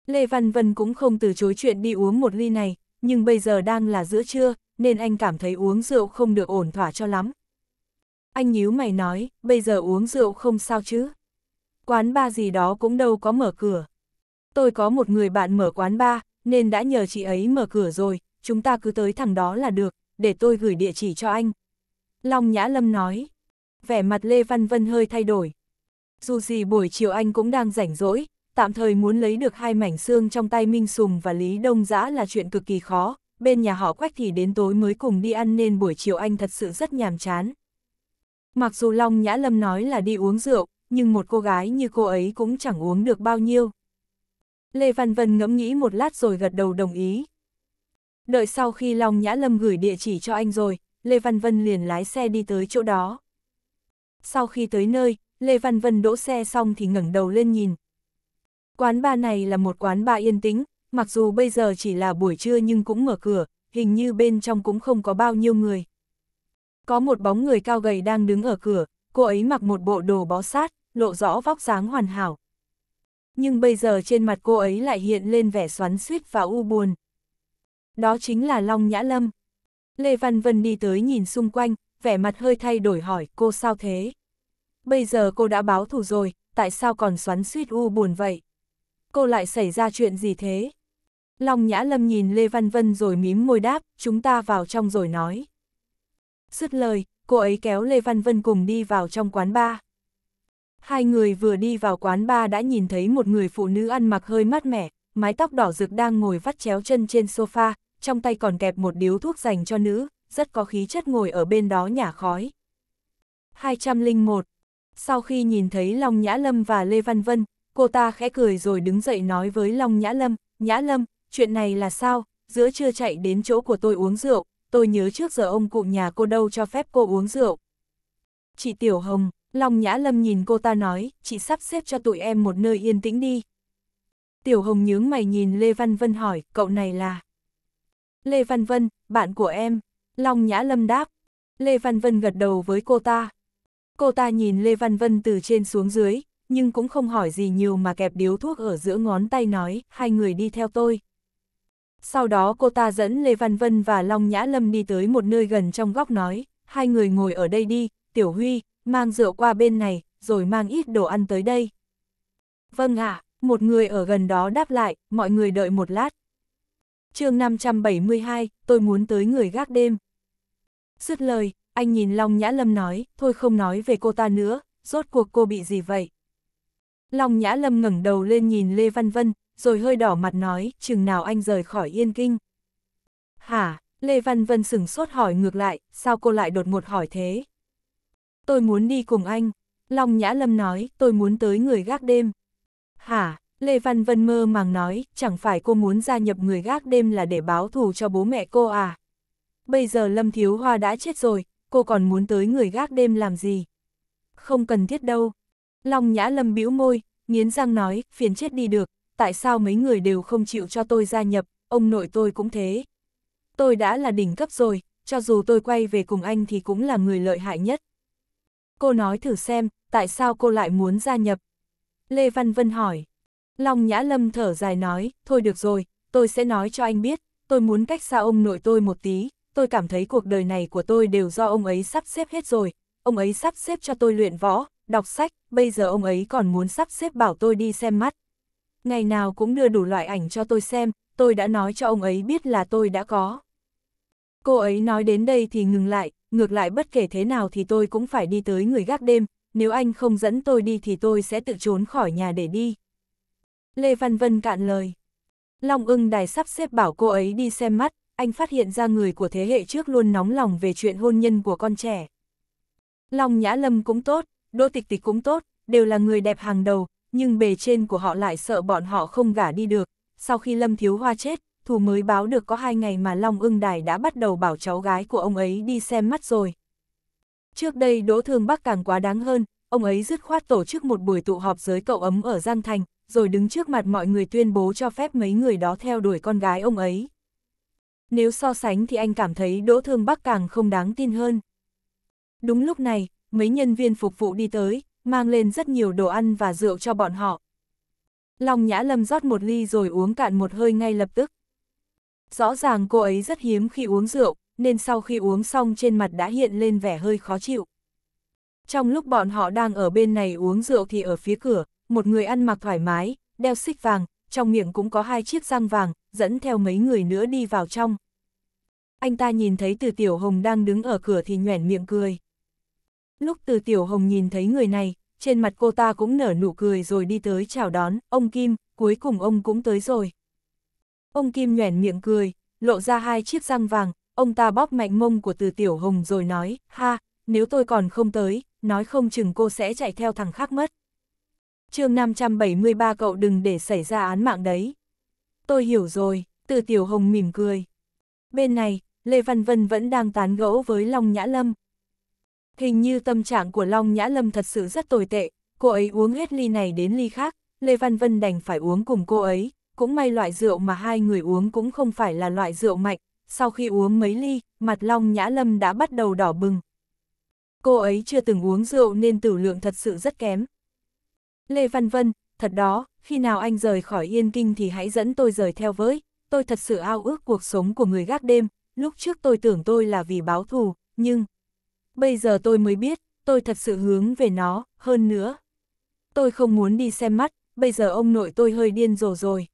Lê Văn Vân cũng không từ chối chuyện đi uống một ly này, nhưng bây giờ đang là giữa trưa, nên anh cảm thấy uống rượu không được ổn thỏa cho lắm. Anh nhíu mày nói, bây giờ uống rượu không sao chứ. Quán ba gì đó cũng đâu có mở cửa. Tôi có một người bạn mở quán ba, nên đã nhờ chị ấy mở cửa rồi, chúng ta cứ tới thằng đó là được, để tôi gửi địa chỉ cho anh, Long Nhã Lâm nói. Vẻ mặt Lê Văn Vân hơi thay đổi. Dù gì buổi chiều anh cũng đang rảnh rỗi, tạm thời muốn lấy được hai mảnh xương trong tay Minh Sùng và Lý Đông Giã là chuyện cực kỳ khó, bên nhà họ quách thì đến tối mới cùng đi ăn nên buổi chiều anh thật sự rất nhàm chán. Mặc dù Long Nhã Lâm nói là đi uống rượu, nhưng một cô gái như cô ấy cũng chẳng uống được bao nhiêu. Lê Văn Vân ngẫm nghĩ một lát rồi gật đầu đồng ý. Đợi sau khi Long Nhã Lâm gửi địa chỉ cho anh rồi, Lê Văn Vân liền lái xe đi tới chỗ đó. Sau khi tới nơi, Lê Văn Vân đỗ xe xong thì ngẩng đầu lên nhìn. Quán ba này là một quán ba yên tĩnh, mặc dù bây giờ chỉ là buổi trưa nhưng cũng mở cửa, hình như bên trong cũng không có bao nhiêu người. Có một bóng người cao gầy đang đứng ở cửa, cô ấy mặc một bộ đồ bó sát, lộ rõ vóc dáng hoàn hảo. Nhưng bây giờ trên mặt cô ấy lại hiện lên vẻ xoắn suýt và u buồn. Đó chính là Long Nhã Lâm. Lê Văn Vân đi tới nhìn xung quanh, vẻ mặt hơi thay đổi hỏi cô sao thế? Bây giờ cô đã báo thù rồi, tại sao còn xoắn suýt u buồn vậy? Cô lại xảy ra chuyện gì thế? Long Nhã Lâm nhìn Lê Văn Vân rồi mím môi đáp, chúng ta vào trong rồi nói. Sứt lời, cô ấy kéo Lê Văn Vân cùng đi vào trong quán bar. Hai người vừa đi vào quán bar đã nhìn thấy một người phụ nữ ăn mặc hơi mát mẻ, mái tóc đỏ rực đang ngồi vắt chéo chân trên sofa, trong tay còn kẹp một điếu thuốc dành cho nữ, rất có khí chất ngồi ở bên đó nhả khói. 201. Sau khi nhìn thấy Long Nhã Lâm và Lê Văn Vân, cô ta khẽ cười rồi đứng dậy nói với Long Nhã Lâm, Nhã Lâm, chuyện này là sao, giữa trưa chạy đến chỗ của tôi uống rượu, tôi nhớ trước giờ ông cụ nhà cô đâu cho phép cô uống rượu. Chị Tiểu Hồng, Long Nhã Lâm nhìn cô ta nói, chị sắp xếp cho tụi em một nơi yên tĩnh đi. Tiểu Hồng nhướng mày nhìn Lê Văn Vân hỏi, cậu này là... Lê Văn Vân, bạn của em. Long Nhã Lâm đáp. Lê Văn Vân gật đầu với cô ta. Cô ta nhìn Lê Văn Vân từ trên xuống dưới, nhưng cũng không hỏi gì nhiều mà kẹp điếu thuốc ở giữa ngón tay nói, hai người đi theo tôi. Sau đó cô ta dẫn Lê Văn Vân và Long Nhã Lâm đi tới một nơi gần trong góc nói, hai người ngồi ở đây đi, Tiểu Huy, mang rượu qua bên này, rồi mang ít đồ ăn tới đây. Vâng ạ, à, một người ở gần đó đáp lại, mọi người đợi một lát, chương 572, tôi muốn tới người gác đêm. Dứt lời, anh nhìn Long Nhã Lâm nói, thôi không nói về cô ta nữa, rốt cuộc cô bị gì vậy? Long Nhã Lâm ngẩng đầu lên nhìn Lê Văn Vân, rồi hơi đỏ mặt nói, chừng nào anh rời khỏi yên kinh. Hả, Lê Văn Vân sửng sốt hỏi ngược lại, sao cô lại đột ngột hỏi thế? Tôi muốn đi cùng anh. Long Nhã Lâm nói, tôi muốn tới người gác đêm. Hả, Lê Văn Vân mơ màng nói, chẳng phải cô muốn gia nhập người gác đêm là để báo thù cho bố mẹ cô à? Bây giờ Lâm Thiếu Hoa đã chết rồi, cô còn muốn tới người gác đêm làm gì? Không cần thiết đâu. Long Nhã Lâm bĩu môi, nghiến răng nói, phiền chết đi được, tại sao mấy người đều không chịu cho tôi gia nhập, ông nội tôi cũng thế. Tôi đã là đỉnh cấp rồi, cho dù tôi quay về cùng anh thì cũng là người lợi hại nhất. Cô nói thử xem, tại sao cô lại muốn gia nhập? Lê Văn Vân hỏi. Long Nhã Lâm thở dài nói, thôi được rồi, tôi sẽ nói cho anh biết, tôi muốn cách xa ông nội tôi một tí, tôi cảm thấy cuộc đời này của tôi đều do ông ấy sắp xếp hết rồi, ông ấy sắp xếp cho tôi luyện võ, đọc sách, bây giờ ông ấy còn muốn sắp xếp bảo tôi đi xem mắt. Ngày nào cũng đưa đủ loại ảnh cho tôi xem, tôi đã nói cho ông ấy biết là tôi đã có. Cô ấy nói đến đây thì ngừng lại, ngược lại bất kể thế nào thì tôi cũng phải đi tới người gác đêm, nếu anh không dẫn tôi đi thì tôi sẽ tự trốn khỏi nhà để đi. Lê Văn Vân cạn lời. Long ưng đài sắp xếp bảo cô ấy đi xem mắt, anh phát hiện ra người của thế hệ trước luôn nóng lòng về chuyện hôn nhân của con trẻ. Long Nhã Lâm cũng tốt, Đỗ Tịch Tịch cũng tốt, đều là người đẹp hàng đầu, nhưng bề trên của họ lại sợ bọn họ không gả đi được. Sau khi Lâm Thiếu Hoa chết, thủ mới báo được có hai ngày mà Long ưng đài đã bắt đầu bảo cháu gái của ông ấy đi xem mắt rồi. Trước đây Đỗ Thương Bắc càng quá đáng hơn, ông ấy dứt khoát tổ chức một buổi tụ họp giới cậu ấm ở Giang Thành, rồi đứng trước mặt mọi người tuyên bố cho phép mấy người đó theo đuổi con gái ông ấy. Nếu so sánh thì anh cảm thấy Đỗ Thương Bắc càng không đáng tin hơn. Đúng lúc này, mấy nhân viên phục vụ đi tới, mang lên rất nhiều đồ ăn và rượu cho bọn họ. Long Nhã Lâm rót một ly rồi uống cạn một hơi ngay lập tức. Rõ ràng cô ấy rất hiếm khi uống rượu, nên sau khi uống xong trên mặt đã hiện lên vẻ hơi khó chịu. Trong lúc bọn họ đang ở bên này uống rượu thì ở phía cửa, một người ăn mặc thoải mái, đeo xích vàng, trong miệng cũng có hai chiếc răng vàng, dẫn theo mấy người nữa đi vào trong. Anh ta nhìn thấy từ Tiểu Hồng đang đứng ở cửa thì nhoẻn miệng cười. Lúc từ Tiểu Hồng nhìn thấy người này, trên mặt cô ta cũng nở nụ cười rồi đi tới chào đón, ông Kim, cuối cùng ông cũng tới rồi. Ông Kim nhoẻn miệng cười, lộ ra hai chiếc răng vàng, ông ta bóp mạnh mông của từ Tiểu Hồng rồi nói, ha, nếu tôi còn không tới, nói không chừng cô sẽ chạy theo thằng khác mất chương 573 cậu đừng để xảy ra án mạng đấy. Tôi hiểu rồi, từ Tiểu Hồng mỉm cười. Bên này, Lê Văn Vân vẫn đang tán gẫu với Long Nhã Lâm. Hình như tâm trạng của Long Nhã Lâm thật sự rất tồi tệ, cô ấy uống hết ly này đến ly khác, Lê Văn Vân đành phải uống cùng cô ấy, cũng may loại rượu mà hai người uống cũng không phải là loại rượu mạnh, sau khi uống mấy ly, mặt Long Nhã Lâm đã bắt đầu đỏ bừng. Cô ấy chưa từng uống rượu nên tử lượng thật sự rất kém, Lê Văn Vân, thật đó, khi nào anh rời khỏi Yên Kinh thì hãy dẫn tôi rời theo với, tôi thật sự ao ước cuộc sống của người gác đêm, lúc trước tôi tưởng tôi là vì báo thù, nhưng... Bây giờ tôi mới biết, tôi thật sự hướng về nó, hơn nữa. Tôi không muốn đi xem mắt, bây giờ ông nội tôi hơi điên rồ rồi.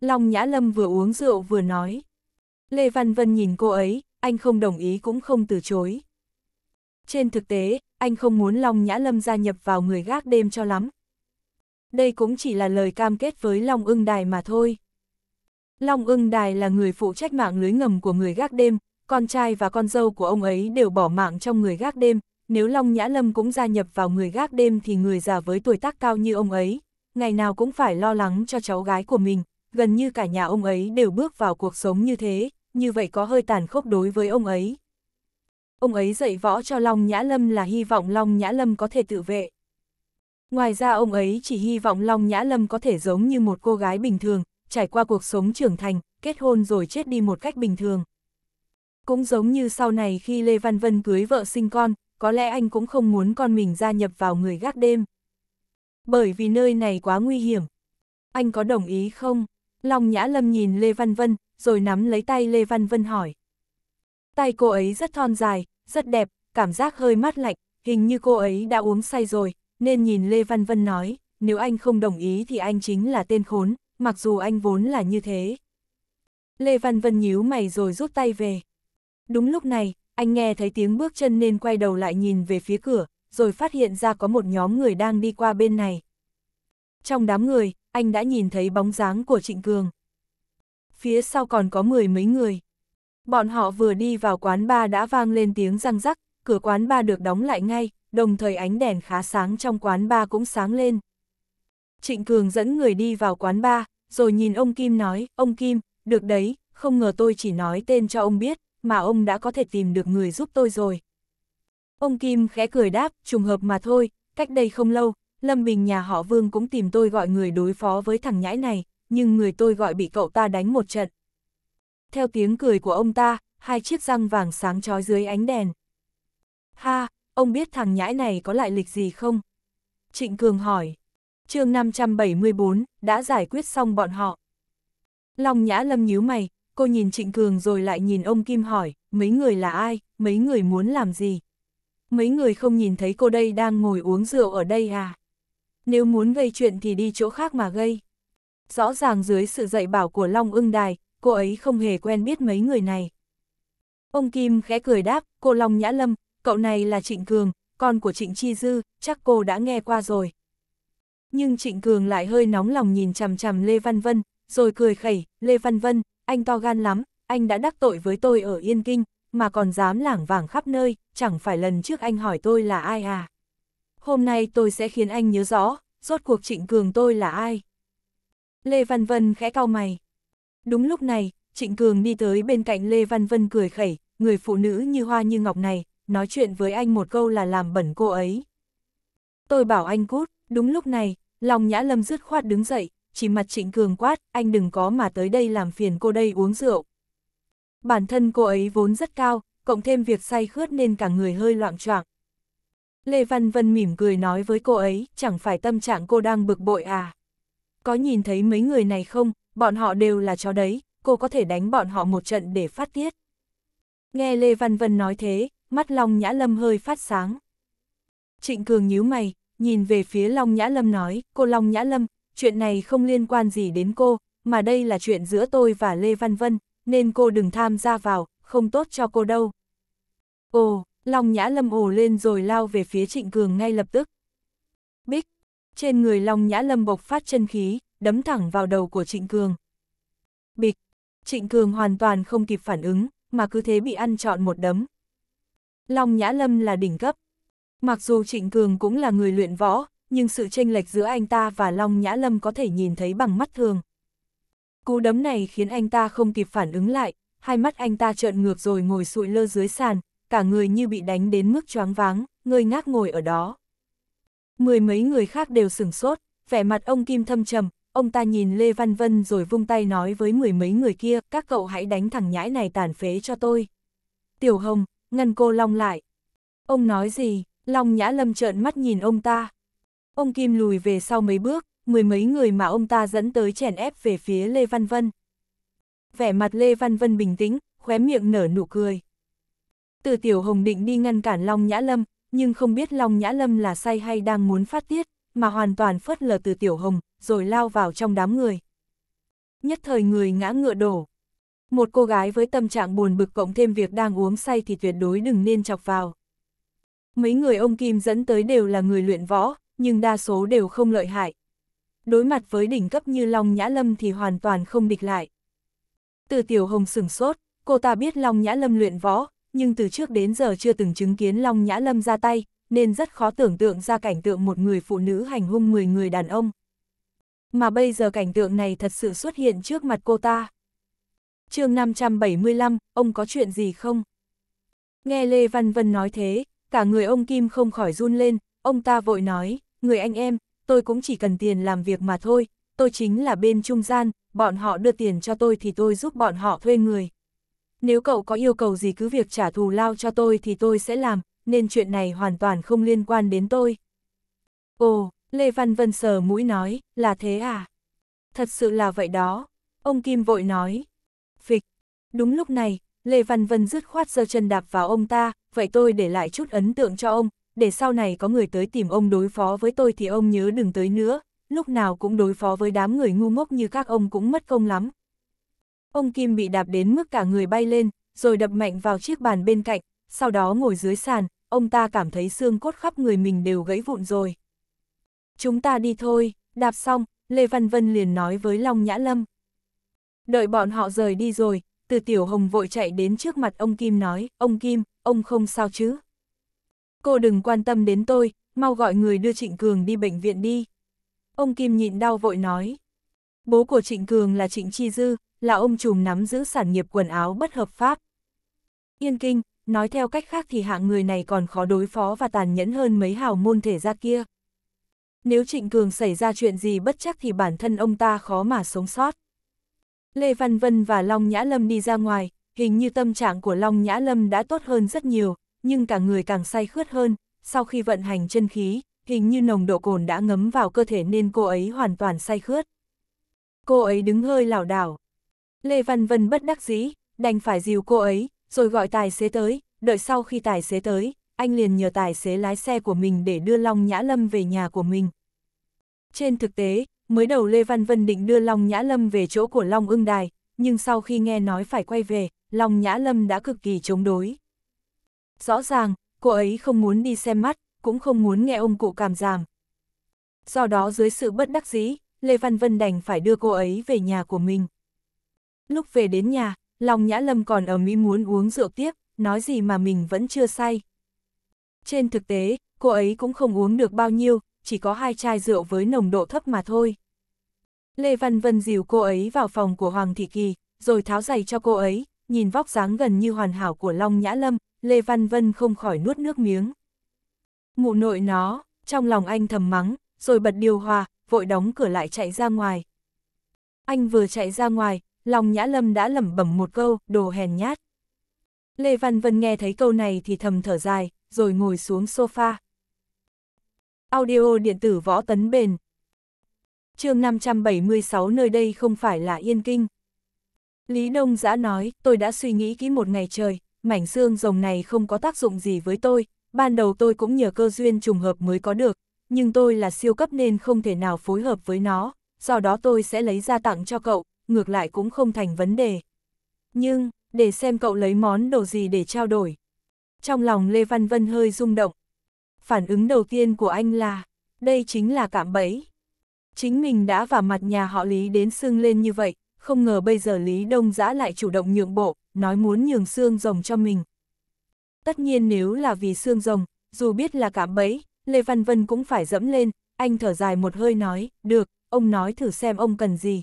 Long Nhã Lâm vừa uống rượu vừa nói. Lê Văn Vân nhìn cô ấy, anh không đồng ý cũng không từ chối. Trên thực tế, anh không muốn Long Nhã Lâm gia nhập vào người gác đêm cho lắm, đây cũng chỉ là lời cam kết với Long ưng đài mà thôi. Long ưng đài là người phụ trách mạng lưới ngầm của người gác đêm, con trai và con dâu của ông ấy đều bỏ mạng trong người gác đêm, nếu Long Nhã Lâm cũng gia nhập vào người gác đêm thì người già với tuổi tác cao như ông ấy, ngày nào cũng phải lo lắng cho cháu gái của mình, gần như cả nhà ông ấy đều bước vào cuộc sống như thế, như vậy có hơi tàn khốc đối với ông ấy. Ông ấy dạy võ cho Long Nhã Lâm là hy vọng Long Nhã Lâm có thể tự vệ. Ngoài ra ông ấy chỉ hy vọng Long Nhã Lâm có thể giống như một cô gái bình thường, trải qua cuộc sống trưởng thành, kết hôn rồi chết đi một cách bình thường. Cũng giống như sau này khi Lê Văn Vân cưới vợ sinh con, có lẽ anh cũng không muốn con mình gia nhập vào người gác đêm. Bởi vì nơi này quá nguy hiểm. Anh có đồng ý không? Long Nhã Lâm nhìn Lê Văn Vân, rồi nắm lấy tay Lê Văn Vân hỏi. Tay cô ấy rất thon dài, rất đẹp, cảm giác hơi mát lạnh, hình như cô ấy đã uống say rồi, nên nhìn Lê Văn Vân nói, nếu anh không đồng ý thì anh chính là tên khốn, mặc dù anh vốn là như thế. Lê Văn Vân nhíu mày rồi rút tay về. Đúng lúc này, anh nghe thấy tiếng bước chân nên quay đầu lại nhìn về phía cửa, rồi phát hiện ra có một nhóm người đang đi qua bên này. Trong đám người, anh đã nhìn thấy bóng dáng của Trịnh Cường. Phía sau còn có mười mấy người. Bọn họ vừa đi vào quán bar đã vang lên tiếng răng rắc, cửa quán ba được đóng lại ngay, đồng thời ánh đèn khá sáng trong quán ba cũng sáng lên. Trịnh Cường dẫn người đi vào quán ba, rồi nhìn ông Kim nói, ông Kim, được đấy, không ngờ tôi chỉ nói tên cho ông biết, mà ông đã có thể tìm được người giúp tôi rồi. Ông Kim khẽ cười đáp, trùng hợp mà thôi, cách đây không lâu, Lâm Bình nhà họ Vương cũng tìm tôi gọi người đối phó với thằng nhãi này, nhưng người tôi gọi bị cậu ta đánh một trận. Theo tiếng cười của ông ta, hai chiếc răng vàng sáng trói dưới ánh đèn, Ha, ông biết thằng nhãi này có lại lịch gì không? Trịnh Cường hỏi. chương 574, đã giải quyết xong bọn họ. Long Nhã Lâm nhíu mày, cô nhìn Trịnh Cường rồi lại nhìn ông Kim hỏi, mấy người là ai, mấy người muốn làm gì? Mấy người không nhìn thấy cô đây đang ngồi uống rượu ở đây à? Nếu muốn gây chuyện thì đi chỗ khác mà gây. Rõ ràng dưới sự dạy bảo của Long ưng đài, cô ấy không hề quen biết mấy người này. Ông Kim khẽ cười đáp, cô Long Nhã Lâm, cậu này là Trịnh Cường, con của Trịnh Chi Dư, chắc cô đã nghe qua rồi. Nhưng Trịnh Cường lại hơi nóng lòng nhìn chằm chằm Lê Văn Vân, rồi cười khẩy, Lê Văn Vân, anh to gan lắm, anh đã đắc tội với tôi ở Yên Kinh, mà còn dám lảng vảng khắp nơi, chẳng phải lần trước anh hỏi tôi là ai à. Hôm nay tôi sẽ khiến anh nhớ rõ, rốt cuộc Trịnh Cường tôi là ai. Lê Văn Vân khẽ cau mày. Đúng lúc này, Trịnh Cường đi tới bên cạnh Lê Văn Vân cười khẩy, người phụ nữ như hoa như ngọc này, nói chuyện với anh một câu là làm bẩn cô ấy. Tôi bảo anh cút, đúng lúc này, lòng nhã lâm dứt khoát đứng dậy, chỉ mặt trịnh cường quát, anh đừng có mà tới đây làm phiền cô đây uống rượu. Bản thân cô ấy vốn rất cao, cộng thêm việc say khướt nên cả người hơi loạn choạng. Lê Văn Vân mỉm cười nói với cô ấy, chẳng phải tâm trạng cô đang bực bội à. Có nhìn thấy mấy người này không, bọn họ đều là chó đấy, cô có thể đánh bọn họ một trận để phát tiết. Nghe Lê Văn Vân nói thế, mắt Long Nhã Lâm hơi phát sáng. Trịnh Cường nhíu mày, nhìn về phía Long Nhã Lâm nói, cô Long Nhã Lâm, chuyện này không liên quan gì đến cô, mà đây là chuyện giữa tôi và Lê Văn Vân, nên cô đừng tham gia vào, không tốt cho cô đâu. Ồ, Long Nhã Lâm ồ lên rồi lao về phía Trịnh Cường ngay lập tức. Bích, trên người Long Nhã Lâm bộc phát chân khí, đấm thẳng vào đầu của Trịnh Cường. Bịch, Trịnh Cường hoàn toàn không kịp phản ứng, mà cứ thế bị ăn trọn một đấm, Long Nhã Lâm là đỉnh cấp. Mặc dù Trịnh Cường cũng là người luyện võ, nhưng sự chênh lệch giữa anh ta và Long Nhã Lâm có thể nhìn thấy bằng mắt thường. Cú đấm này khiến anh ta không kịp phản ứng lại, hai mắt anh ta trợn ngược rồi ngồi sụi lơ dưới sàn, cả người như bị đánh đến mức choáng váng, người ngác ngồi ở đó. Mười mấy người khác đều sửng sốt, vẻ mặt ông Kim thâm trầm, ông ta nhìn Lê Văn Vân rồi vung tay nói với mười mấy người kia, các cậu hãy đánh thằng nhãi này tàn phế cho tôi. Tiểu Hồng, ngăn cô Long lại. Ông nói gì? Long Nhã Lâm trợn mắt nhìn ông ta. Ông Kim lùi về sau mấy bước, mười mấy người mà ông ta dẫn tới chèn ép về phía Lê Văn Vân. Vẻ mặt Lê Văn Vân bình tĩnh, khóe miệng nở nụ cười. Từ Tiểu Hồng định đi ngăn cản Long Nhã Lâm, nhưng không biết Long Nhã Lâm là say hay đang muốn phát tiết, mà hoàn toàn phớt lờ Từ Tiểu Hồng, rồi lao vào trong đám người. Nhất thời người ngã ngựa đổ. Một cô gái với tâm trạng buồn bực cộng thêm việc đang uống say thì tuyệt đối đừng nên chọc vào. Mấy người ông Kim dẫn tới đều là người luyện võ, nhưng đa số đều không lợi hại. Đối mặt với đỉnh cấp như Long Nhã Lâm thì hoàn toàn không địch lại. Từ Tiểu Hồng sửng sốt, cô ta biết Long Nhã Lâm luyện võ, nhưng từ trước đến giờ chưa từng chứng kiến Long Nhã Lâm ra tay, nên rất khó tưởng tượng ra cảnh tượng một người phụ nữ hành hung 10 người đàn ông. Mà bây giờ cảnh tượng này thật sự xuất hiện trước mặt cô ta chương 575, ông có chuyện gì không? Nghe Lê Văn Vân nói thế, cả người ông Kim không khỏi run lên, ông ta vội nói, người anh em, tôi cũng chỉ cần tiền làm việc mà thôi, tôi chính là bên trung gian, bọn họ đưa tiền cho tôi thì tôi giúp bọn họ thuê người. Nếu cậu có yêu cầu gì cứ việc trả thù lao cho tôi thì tôi sẽ làm, nên chuyện này hoàn toàn không liên quan đến tôi. Ồ, Lê Văn Vân sờ mũi nói, là thế à? Thật sự là vậy đó. Ông Kim vội nói, phịch. Đúng lúc này, Lê Văn Vân dứt khoát giơ chân đạp vào ông ta, vậy tôi để lại chút ấn tượng cho ông, để sau này có người tới tìm ông đối phó với tôi thì ông nhớ đừng tới nữa, lúc nào cũng đối phó với đám người ngu ngốc như các ông cũng mất công lắm. Ông Kim bị đạp đến mức cả người bay lên, rồi đập mạnh vào chiếc bàn bên cạnh, sau đó ngồi dưới sàn, ông ta cảm thấy xương cốt khắp người mình đều gãy vụn rồi. Chúng ta đi thôi, đạp xong, Lê Văn Vân liền nói với Long Nhã Lâm. Đợi bọn họ rời đi rồi, từ Tiểu Hồng vội chạy đến trước mặt ông Kim nói, ông Kim, ông không sao chứ? Cô đừng quan tâm đến tôi, mau gọi người đưa Trịnh Cường đi bệnh viện đi. Ông Kim nhịn đau vội nói. Bố của Trịnh Cường là Trịnh Chi Dư, là ông trùm nắm giữ sản nghiệp quần áo bất hợp pháp. Yên kinh, nói theo cách khác thì hạng người này còn khó đối phó và tàn nhẫn hơn mấy hào môn thể ra kia. Nếu Trịnh Cường xảy ra chuyện gì bất chắc thì bản thân ông ta khó mà sống sót. Lê Văn Vân và Long Nhã Lâm đi ra ngoài, hình như tâm trạng của Long Nhã Lâm đã tốt hơn rất nhiều, nhưng cả người càng say khướt hơn, sau khi vận hành chân khí, hình như nồng độ cồn đã ngấm vào cơ thể nên cô ấy hoàn toàn say khướt. Cô ấy đứng hơi lảo đảo. Lê Văn Vân bất đắc dĩ, đành phải dìu cô ấy, rồi gọi tài xế tới, đợi sau khi tài xế tới, anh liền nhờ tài xế lái xe của mình để đưa Long Nhã Lâm về nhà của mình. Trên thực tế, mới đầu Lê Văn Vân định đưa Long Nhã Lâm về chỗ của Long ưng đài, nhưng sau khi nghe nói phải quay về, Long Nhã Lâm đã cực kỳ chống đối. Rõ ràng, cô ấy không muốn đi xem mắt, cũng không muốn nghe ông cụ cảm giảm. Do đó dưới sự bất đắc dĩ, Lê Văn Vân đành phải đưa cô ấy về nhà của mình. Lúc về đến nhà, Long Nhã Lâm còn ở Mỹ muốn uống rượu tiếp, nói gì mà mình vẫn chưa say. Trên thực tế, cô ấy cũng không uống được bao nhiêu, chỉ có hai chai rượu với nồng độ thấp mà thôi. Lê Văn Vân dìu cô ấy vào phòng của Hoàng Thị Kỳ, rồi tháo giày cho cô ấy, nhìn vóc dáng gần như hoàn hảo của Long Nhã Lâm, Lê Văn Vân không khỏi nuốt nước miếng. Mụ nội nó, trong lòng anh thầm mắng, rồi bật điều hòa, vội đóng cửa lại chạy ra ngoài. Anh vừa chạy ra ngoài, Long Nhã Lâm đã lẩm bẩm một câu, đồ hèn nhát. Lê Văn Vân nghe thấy câu này thì thầm thở dài, rồi ngồi xuống sofa. Audio điện tử võ tấn bền. chương 576 nơi đây không phải là Yên Kinh. Lý Đông Giã nói, tôi đã suy nghĩ kỹ một ngày trời, mảnh xương rồng này không có tác dụng gì với tôi, ban đầu tôi cũng nhờ cơ duyên trùng hợp mới có được, nhưng tôi là siêu cấp nên không thể nào phối hợp với nó, do đó tôi sẽ lấy ra tặng cho cậu, ngược lại cũng không thành vấn đề. Nhưng, để xem cậu lấy món đồ gì để trao đổi. Trong lòng Lê Văn Vân hơi rung động, phản ứng đầu tiên của anh là, đây chính là cạm bẫy. Chính mình đã vào mặt nhà họ Lý đến xương lên như vậy, không ngờ bây giờ Lý Đông Giã lại chủ động nhượng bộ, nói muốn nhường xương rồng cho mình. Tất nhiên nếu là vì xương rồng, dù biết là cạm bẫy, Lê Văn Vân cũng phải dẫm lên, anh thở dài một hơi nói, được, ông nói thử xem ông cần gì.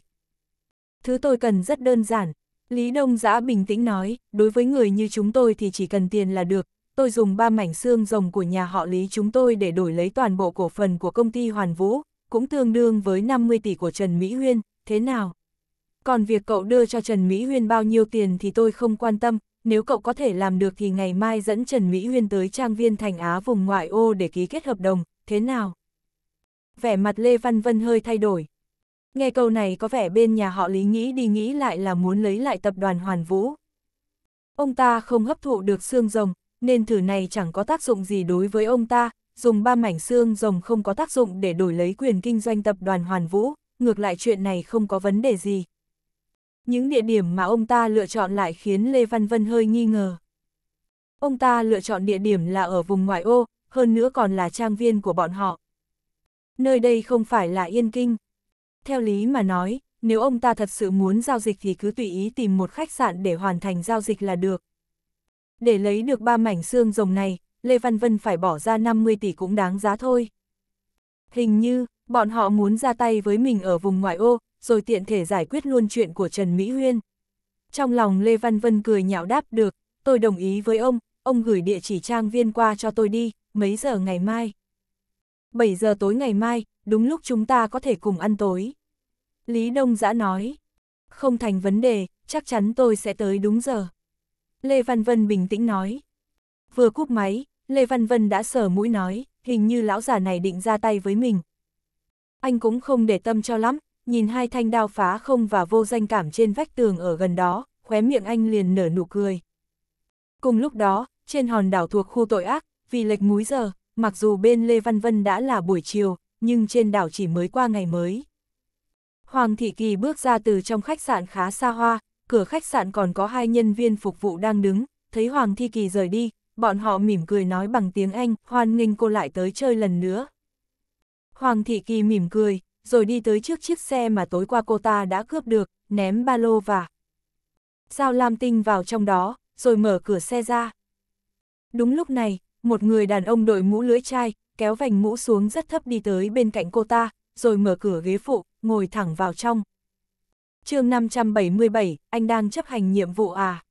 Thứ tôi cần rất đơn giản. Lý Đông Giã bình tĩnh nói, đối với người như chúng tôi thì chỉ cần tiền là được, tôi dùng ba mảnh xương rồng của nhà họ Lý chúng tôi để đổi lấy toàn bộ cổ phần của công ty Hoàn Vũ, cũng tương đương với 50 tỷ của Trần Mỹ Huyên, thế nào? Còn việc cậu đưa cho Trần Mỹ Huyên bao nhiêu tiền thì tôi không quan tâm, nếu cậu có thể làm được thì ngày mai dẫn Trần Mỹ Huyên tới trang viên thành Á vùng ngoại ô để ký kết hợp đồng, thế nào? Vẻ mặt Lê Văn Vân hơi thay đổi. Nghe câu này có vẻ bên nhà họ Lý nghĩ đi nghĩ lại là muốn lấy lại tập đoàn Hoàn Vũ. Ông ta không hấp thụ được xương rồng, nên thử này chẳng có tác dụng gì đối với ông ta, dùng ba mảnh xương rồng không có tác dụng để đổi lấy quyền kinh doanh tập đoàn Hoàn Vũ, ngược lại chuyện này không có vấn đề gì. Những địa điểm mà ông ta lựa chọn lại khiến Lê Văn Vân hơi nghi ngờ. Ông ta lựa chọn địa điểm là ở vùng ngoại ô, hơn nữa còn là trang viên của bọn họ. Nơi đây không phải là Yên Kinh. Theo lý mà nói, nếu ông ta thật sự muốn giao dịch thì cứ tùy ý tìm một khách sạn để hoàn thành giao dịch là được, để lấy được ba mảnh xương rồng này, Lê Văn Vân phải bỏ ra 50 tỷ cũng đáng giá thôi. Hình như, bọn họ muốn ra tay với mình ở vùng ngoại ô, rồi tiện thể giải quyết luôn chuyện của Trần Mỹ Huyên. Trong lòng Lê Văn Vân cười nhạo đáp được, tôi đồng ý với ông, ông gửi địa chỉ trang viên qua cho tôi đi, mấy giờ ngày mai? 7 giờ tối ngày mai, đúng lúc chúng ta có thể cùng ăn tối. Lý Đông Giã nói, không thành vấn đề, chắc chắn tôi sẽ tới đúng giờ. Lê Văn Vân bình tĩnh nói. Vừa cúp máy, Lê Văn Vân đã sờ mũi nói, hình như lão già này định ra tay với mình. Anh cũng không để tâm cho lắm, nhìn hai thanh đao phá không và vô danh cảm trên vách tường ở gần đó, khóe miệng anh liền nở nụ cười. Cùng lúc đó, trên hòn đảo thuộc khu tội ác, vì lệch múi giờ, mặc dù bên Lê Văn Vân đã là buổi chiều, nhưng trên đảo chỉ mới qua ngày mới. Hoàng Thị Kỳ bước ra từ trong khách sạn khá xa hoa, cửa khách sạn còn có hai nhân viên phục vụ đang đứng, thấy Hoàng Thi Kỳ rời đi, bọn họ mỉm cười nói bằng tiếng Anh, hoan nghênh cô lại tới chơi lần nữa. Hoàng Thị Kỳ mỉm cười, rồi đi tới trước chiếc xe mà tối qua cô ta đã cướp được, ném ba lô và sao Lam Tinh vào trong đó, rồi mở cửa xe ra. Đúng lúc này, một người đàn ông đội mũ lưỡi chai, kéo vành mũ xuống rất thấp đi tới bên cạnh cô ta, rồi mở cửa ghế phụ, ngồi thẳng vào trong chương 577, anh đang chấp hành nhiệm vụ à?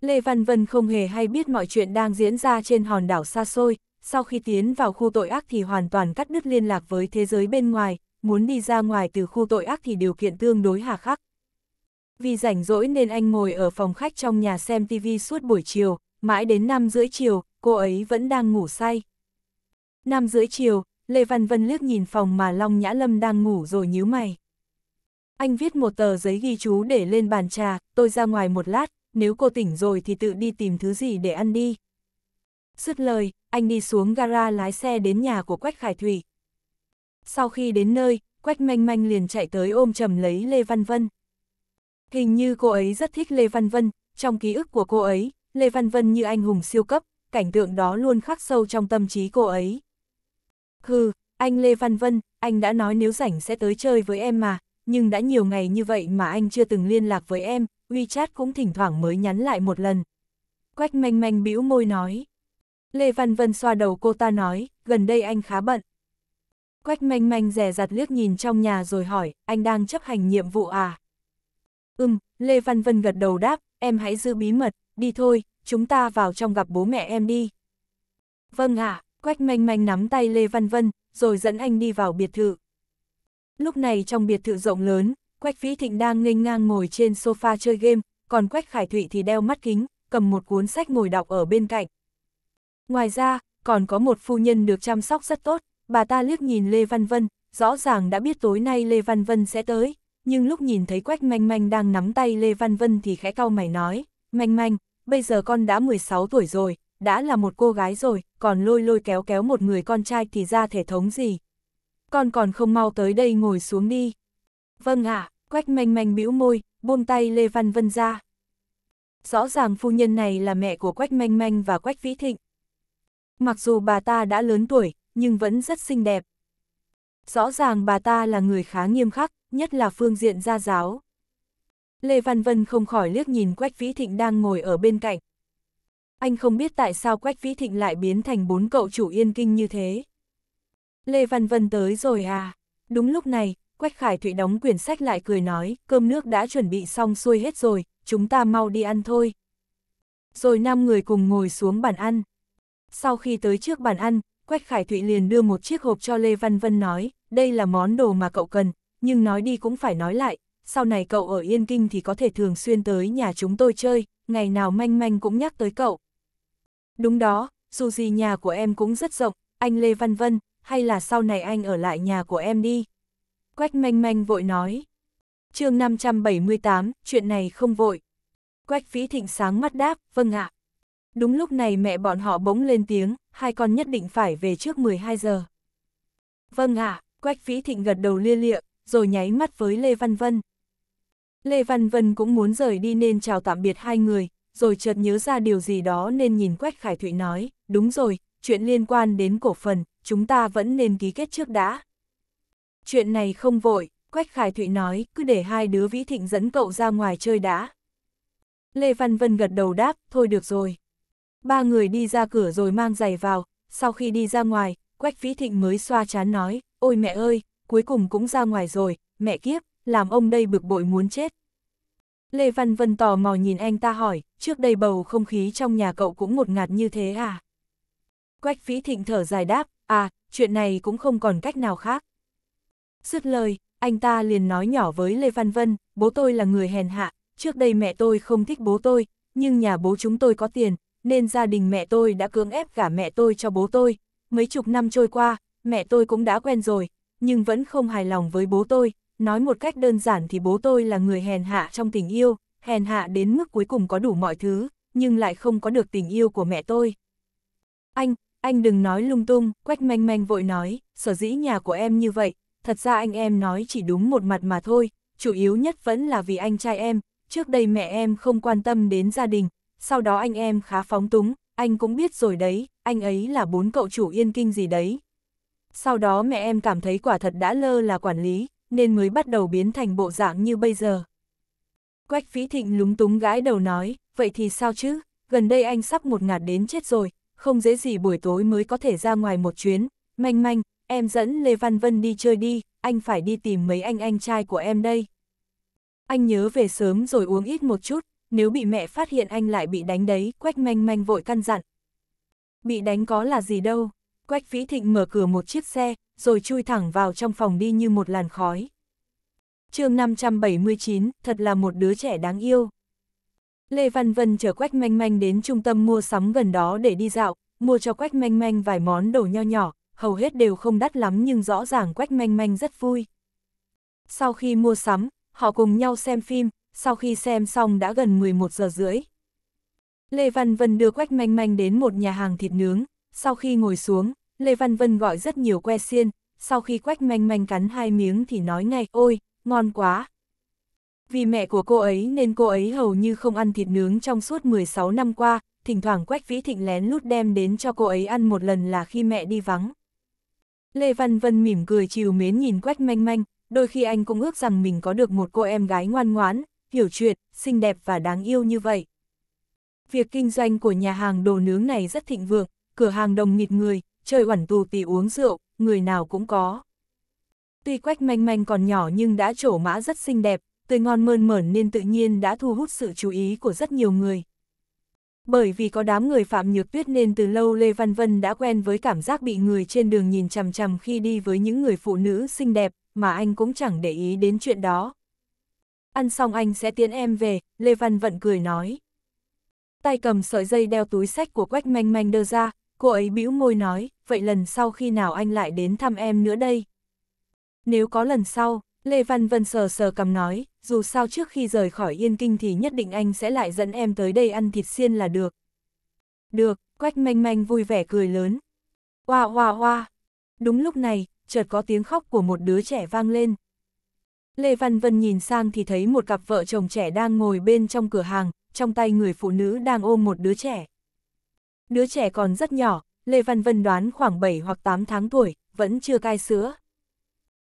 Lê Văn Vân không hề hay biết mọi chuyện đang diễn ra trên hòn đảo xa xôi, sau khi tiến vào khu tội ác thì hoàn toàn cắt đứt liên lạc với thế giới bên ngoài, muốn đi ra ngoài từ khu tội ác thì điều kiện tương đối hà khắc. Vì rảnh rỗi nên anh ngồi ở phòng khách trong nhà xem TV suốt buổi chiều, mãi đến năm rưỡi chiều, cô ấy vẫn đang ngủ say. Năm rưỡi chiều, Lê Văn Vân liếc nhìn phòng mà Long Nhã Lâm đang ngủ rồi nhíu mày. Anh viết một tờ giấy ghi chú để lên bàn trà, tôi ra ngoài một lát, nếu cô tỉnh rồi thì tự đi tìm thứ gì để ăn đi. Dứt lời, anh đi xuống gara lái xe đến nhà của Quách Khải Thủy. Sau khi đến nơi, Quách Manh Manh liền chạy tới ôm chầm lấy Lê Văn Vân. Hình như cô ấy rất thích Lê Văn Vân, trong ký ức của cô ấy, Lê Văn Vân như anh hùng siêu cấp, cảnh tượng đó luôn khắc sâu trong tâm trí cô ấy. Hừ, anh Lê Văn Vân, anh đã nói nếu rảnh sẽ tới chơi với em mà, nhưng đã nhiều ngày như vậy mà anh chưa từng liên lạc với em, WeChat cũng thỉnh thoảng mới nhắn lại một lần. Quách manh manh bĩu môi nói. Lê Văn Vân xoa đầu cô ta nói, gần đây anh khá bận. Quách manh manh rè rặt liếc nhìn trong nhà rồi hỏi, anh đang chấp hành nhiệm vụ à? Ừm, Lê Văn Vân gật đầu đáp, em hãy giữ bí mật, đi thôi, chúng ta vào trong gặp bố mẹ em đi. Vâng ạ, à, Quách manh manh nắm tay Lê Văn Vân, rồi dẫn anh đi vào biệt thự. Lúc này trong biệt thự rộng lớn, Quách Vĩ Thịnh đang nghênh ngang ngồi trên sofa chơi game, còn Quách Khải Thụy thì đeo mắt kính, cầm một cuốn sách ngồi đọc ở bên cạnh. Ngoài ra, còn có một phu nhân được chăm sóc rất tốt, bà ta liếc nhìn Lê Văn Vân, rõ ràng đã biết tối nay Lê Văn Vân sẽ tới, nhưng lúc nhìn thấy Quách Manh Manh đang nắm tay Lê Văn Vân thì khẽ cau mày nói, Manh Manh, bây giờ con đã 16 tuổi rồi, đã là một cô gái rồi, còn lôi lôi kéo kéo một người con trai thì ra thể thống gì, con còn không mau tới đây ngồi xuống đi. Vâng ạ, à, quách manh manh bĩu môi, buông tay Lê Văn Vân ra. Rõ ràng phu nhân này là mẹ của quách manh manh và quách vĩ thịnh. Mặc dù bà ta đã lớn tuổi, nhưng vẫn rất xinh đẹp. Rõ ràng bà ta là người khá nghiêm khắc, nhất là phương diện gia giáo. Lê Văn Vân không khỏi liếc nhìn Quách Vĩ Thịnh đang ngồi ở bên cạnh. Anh không biết tại sao Quách Vĩ Thịnh lại biến thành bốn cậu chủ yên kinh như thế. Lê Văn Vân tới rồi à? Đúng lúc này, Quách Khải Thụy đóng quyển sách lại cười nói, cơm nước đã chuẩn bị xong xuôi hết rồi, chúng ta mau đi ăn thôi. Rồi năm người cùng ngồi xuống bàn ăn. Sau khi tới trước bàn ăn, Quách Khải Thụy liền đưa một chiếc hộp cho Lê Văn Vân nói, đây là món đồ mà cậu cần, nhưng nói đi cũng phải nói lại, sau này cậu ở Yên Kinh thì có thể thường xuyên tới nhà chúng tôi chơi, ngày nào manh manh cũng nhắc tới cậu. Đúng đó, dù gì nhà của em cũng rất rộng, anh Lê Văn Vân, hay là sau này anh ở lại nhà của em đi. Quách manh manh vội nói. chương 578, chuyện này không vội. Quách phí thịnh sáng mắt đáp, vâng ạ. Đúng lúc này mẹ bọn họ bỗng lên tiếng, hai con nhất định phải về trước 12 giờ. Vâng ạ, Quách Phí Thịnh gật đầu lia lịa, rồi nháy mắt với Lê Văn Vân. Lê Văn Vân cũng muốn rời đi nên chào tạm biệt hai người, rồi chợt nhớ ra điều gì đó nên nhìn Quách Khải Thụy nói, đúng rồi, chuyện liên quan đến cổ phần, chúng ta vẫn nên ký kết trước đã. Chuyện này không vội, Quách Khải Thụy nói, cứ để hai đứa Vĩ Thịnh dẫn cậu ra ngoài chơi đã. Lê Văn Vân gật đầu đáp, thôi được rồi. Ba người đi ra cửa rồi mang giày vào, sau khi đi ra ngoài, Quách Vĩ Thịnh mới xoa chán nói, ôi mẹ ơi, cuối cùng cũng ra ngoài rồi, mẹ kiếp, làm ông đây bực bội muốn chết. Lê Văn Vân tò mò nhìn anh ta hỏi, trước đây bầu không khí trong nhà cậu cũng ngột ngạt như thế à? Quách Vĩ Thịnh thở dài đáp, À, chuyện này cũng không còn cách nào khác. Dứt lời, anh ta liền nói nhỏ với Lê Văn Vân, bố tôi là người hèn hạ, trước đây mẹ tôi không thích bố tôi, nhưng nhà bố chúng tôi có tiền, nên gia đình mẹ tôi đã cưỡng ép gả mẹ tôi cho bố tôi. Mấy chục năm trôi qua, mẹ tôi cũng đã quen rồi, nhưng vẫn không hài lòng với bố tôi. Nói một cách đơn giản thì bố tôi là người hèn hạ trong tình yêu, hèn hạ đến mức cuối cùng có đủ mọi thứ, nhưng lại không có được tình yêu của mẹ tôi. Anh, anh đừng nói lung tung, Quách Manh Manh vội nói, sở dĩ nhà của em như vậy, thật ra anh em nói chỉ đúng một mặt mà thôi, chủ yếu nhất vẫn là vì anh trai em, trước đây mẹ em không quan tâm đến gia đình, sau đó anh em khá phóng túng, anh cũng biết rồi đấy, anh ấy là bốn cậu chủ yên kinh gì đấy. Sau đó mẹ em cảm thấy quả thật đã lơ là quản lý, nên mới bắt đầu biến thành bộ dạng như bây giờ. Quách Phí Thịnh lúng túng gãi đầu nói, vậy thì sao chứ, gần đây anh sắp một ngạt đến chết rồi, không dễ gì buổi tối mới có thể ra ngoài một chuyến, manh manh, em dẫn Lê Văn Vân đi chơi đi, anh phải đi tìm mấy anh anh trai của em đây. Anh nhớ về sớm rồi uống ít một chút, nếu bị mẹ phát hiện anh lại bị đánh đấy, quách manh manh vội căn dặn. Bị đánh có là gì đâu, quách vĩ thịnh mở cửa một chiếc xe, rồi chui thẳng vào trong phòng đi như một làn khói. chương 579, thật là một đứa trẻ đáng yêu. Lê Văn Vân chở Quách Manh Manh đến trung tâm mua sắm gần đó để đi dạo, mua cho Quách Manh Manh vài món đồ nho nhỏ, hầu hết đều không đắt lắm nhưng rõ ràng Quách Manh Manh rất vui. Sau khi mua sắm, họ cùng nhau xem phim, sau khi xem xong đã gần 11 giờ rưỡi. Lê Văn Vân đưa Quách Manh Manh đến một nhà hàng thịt nướng, sau khi ngồi xuống, Lê Văn Vân gọi rất nhiều que xiên, sau khi Quách Manh Manh cắn hai miếng thì nói ngay, ôi, ngon quá, vì mẹ của cô ấy nên cô ấy hầu như không ăn thịt nướng trong suốt 16 năm qua, thỉnh thoảng Quách Vĩ Thịnh lén lút đem đến cho cô ấy ăn một lần là khi mẹ đi vắng. Lê Văn Vân mỉm cười chiều mến nhìn Quách manh manh, đôi khi anh cũng ước rằng mình có được một cô em gái ngoan ngoãn, hiểu chuyện, xinh đẹp và đáng yêu như vậy. Việc kinh doanh của nhà hàng đồ nướng này rất thịnh vượng, cửa hàng đồng nghịt người, chơi oản tù tì uống rượu, người nào cũng có. Tuy Quách manh manh còn nhỏ nhưng đã trổ mã rất xinh đẹp, tươi ngon mơn mởn nên tự nhiên đã thu hút sự chú ý của rất nhiều người. Bởi vì có đám người Phạm Nhược Tuyết nên từ lâu Lê Văn Vân đã quen với cảm giác bị người trên đường nhìn chằm chằm khi đi với những người phụ nữ xinh đẹp, mà anh cũng chẳng để ý đến chuyện đó. Ăn xong anh sẽ tiến em về, Lê Văn Vận cười nói. Tay cầm sợi dây đeo túi sách của Quách Manh Manh đưa ra, cô ấy bĩu môi nói, vậy lần sau khi nào anh lại đến thăm em nữa đây? Nếu có lần sau, Lê Văn Vân sờ sờ cầm nói, dù sao trước khi rời khỏi Yên Kinh thì nhất định anh sẽ lại dẫn em tới đây ăn thịt xiên là được. Được, Quách manh manh vui vẻ cười lớn. Hoa hoa hoa. Đúng lúc này, chợt có tiếng khóc của một đứa trẻ vang lên. Lê Văn Vân nhìn sang thì thấy một cặp vợ chồng trẻ đang ngồi bên trong cửa hàng, trong tay người phụ nữ đang ôm một đứa trẻ. Đứa trẻ còn rất nhỏ, Lê Văn Vân đoán khoảng 7 hoặc 8 tháng tuổi, vẫn chưa cai sữa.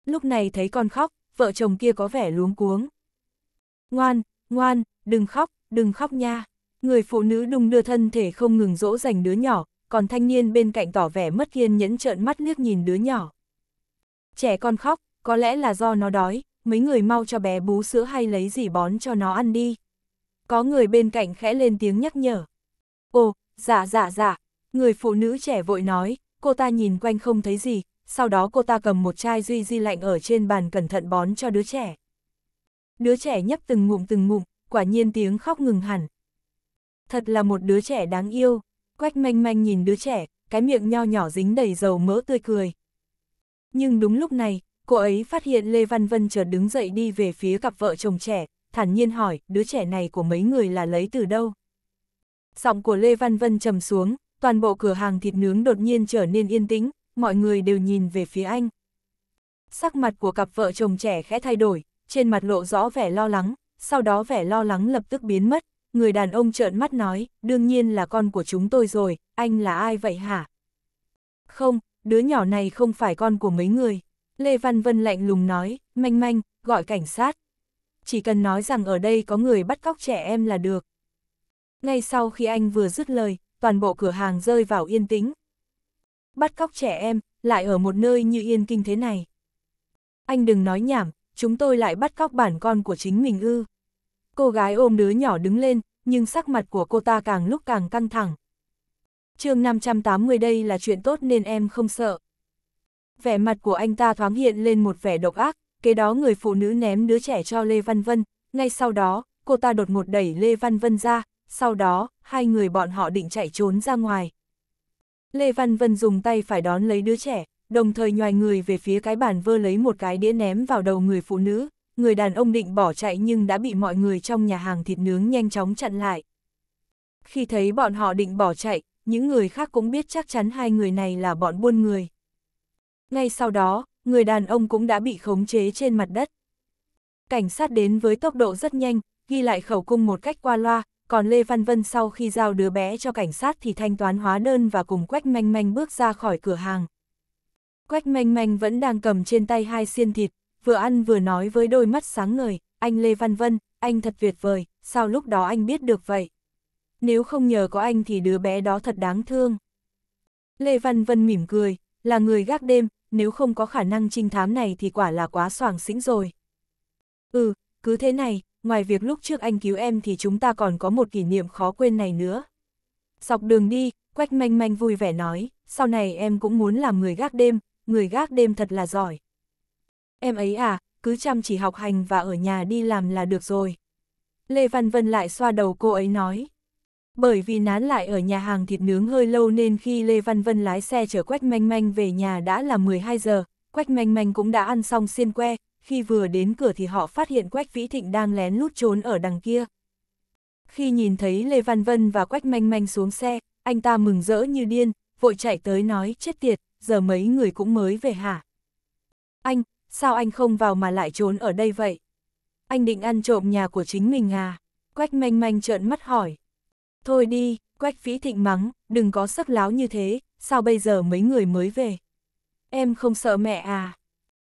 Lúc này thấy con khóc, vợ chồng kia có vẻ luống cuống. Ngoan, ngoan, đừng khóc, đừng khóc nha. Người phụ nữ đung đưa thân thể không ngừng dỗ dành đứa nhỏ, còn thanh niên bên cạnh tỏ vẻ mất kiên nhẫn trợn mắt liếc nhìn đứa nhỏ. Trẻ con khóc, có lẽ là do nó đói, mấy người mau cho bé bú sữa hay lấy gì bón cho nó ăn đi. Có người bên cạnh khẽ lên tiếng nhắc nhở. Ồ, dạ dạ dạ, người phụ nữ trẻ vội nói, cô ta nhìn quanh không thấy gì, sau đó cô ta cầm một chai duy di lạnh ở trên bàn cẩn thận bón cho đứa trẻ. Đứa trẻ nhấp từng ngụm từng ngụm, quả nhiên tiếng khóc ngừng hẳn. Thật là một đứa trẻ đáng yêu, quách manh manh nhìn đứa trẻ, cái miệng nho nhỏ dính đầy dầu mỡ tươi cười. Nhưng đúng lúc này, cô ấy phát hiện Lê Văn Vân chợt đứng dậy đi về phía cặp vợ chồng trẻ, thản nhiên hỏi, đứa trẻ này của mấy người là lấy từ đâu? Giọng của Lê Văn Vân trầm xuống, toàn bộ cửa hàng thịt nướng đột nhiên trở nên yên tĩnh, mọi người đều nhìn về phía anh. Sắc mặt của cặp vợ chồng trẻ khẽ thay đổi, trên mặt lộ rõ vẻ lo lắng, sau đó vẻ lo lắng lập tức biến mất, người đàn ông trợn mắt nói, đương nhiên là con của chúng tôi rồi, anh là ai vậy hả? Không, đứa nhỏ này không phải con của mấy người. Lê Văn Vân lạnh lùng nói, manh manh, gọi cảnh sát. Chỉ cần nói rằng ở đây có người bắt cóc trẻ em là được. Ngay sau khi anh vừa dứt lời, toàn bộ cửa hàng rơi vào yên tĩnh, bắt cóc trẻ em, lại ở một nơi như yên kinh thế này. Anh đừng nói nhảm, chúng tôi lại bắt cóc bản con của chính mình ư. Cô gái ôm đứa nhỏ đứng lên, nhưng sắc mặt của cô ta càng lúc càng căng thẳng. chương 580 đây là chuyện tốt nên em không sợ. Vẻ mặt của anh ta thoáng hiện lên một vẻ độc ác, kế đó người phụ nữ ném đứa trẻ cho Lê Văn Vân, ngay sau đó, cô ta đột ngột đẩy Lê Văn Vân ra, sau đó, hai người bọn họ định chạy trốn ra ngoài. Lê Văn Vân dùng tay phải đón lấy đứa trẻ, đồng thời nhòi người về phía cái bàn vơ lấy một cái đĩa ném vào đầu người phụ nữ, người đàn ông định bỏ chạy nhưng đã bị mọi người trong nhà hàng thịt nướng nhanh chóng chặn lại. Khi thấy bọn họ định bỏ chạy, những người khác cũng biết chắc chắn hai người này là bọn buôn người. Ngay sau đó, người đàn ông cũng đã bị khống chế trên mặt đất. Cảnh sát đến với tốc độ rất nhanh, ghi lại khẩu cung một cách qua loa, còn Lê Văn Vân sau khi giao đứa bé cho cảnh sát thì thanh toán hóa đơn và cùng Quách Manh Manh bước ra khỏi cửa hàng. Quách Manh Manh vẫn đang cầm trên tay hai xiên thịt, vừa ăn vừa nói với đôi mắt sáng ngời, anh Lê Văn Vân, anh thật tuyệt vời, sao lúc đó anh biết được vậy? Nếu không nhờ có anh thì đứa bé đó thật đáng thương. Lê Văn Vân mỉm cười, là người gác đêm, nếu không có khả năng trinh thám này thì quả là quá soàng xĩnh rồi. Ừ, cứ thế này, ngoài việc lúc trước anh cứu em thì chúng ta còn có một kỷ niệm khó quên này nữa. Dọc đường đi, Quách manh manh vui vẻ nói, sau này em cũng muốn làm người gác đêm, người gác đêm thật là giỏi. Em ấy à, cứ chăm chỉ học hành và ở nhà đi làm là được rồi. Lê Văn Vân lại xoa đầu cô ấy nói. Bởi vì nán lại ở nhà hàng thịt nướng hơi lâu nên khi Lê Văn Vân lái xe chở Quách Manh Manh về nhà đã là 12 giờ, Quách Manh Manh cũng đã ăn xong xiên que, khi vừa đến cửa thì họ phát hiện Quách Vĩ Thịnh đang lén lút trốn ở đằng kia. Khi nhìn thấy Lê Văn Vân và Quách Manh Manh xuống xe, anh ta mừng rỡ như điên, vội chạy tới nói chết tiệt, giờ mấy người cũng mới về hả? Anh, sao anh không vào mà lại trốn ở đây vậy? Anh định ăn trộm nhà của chính mình à? Quách Manh Manh trợn mắt hỏi. Thôi đi, Quách Vĩ Thịnh mắng, đừng có sắc láo như thế, sao bây giờ mấy người mới về? Em không sợ mẹ à?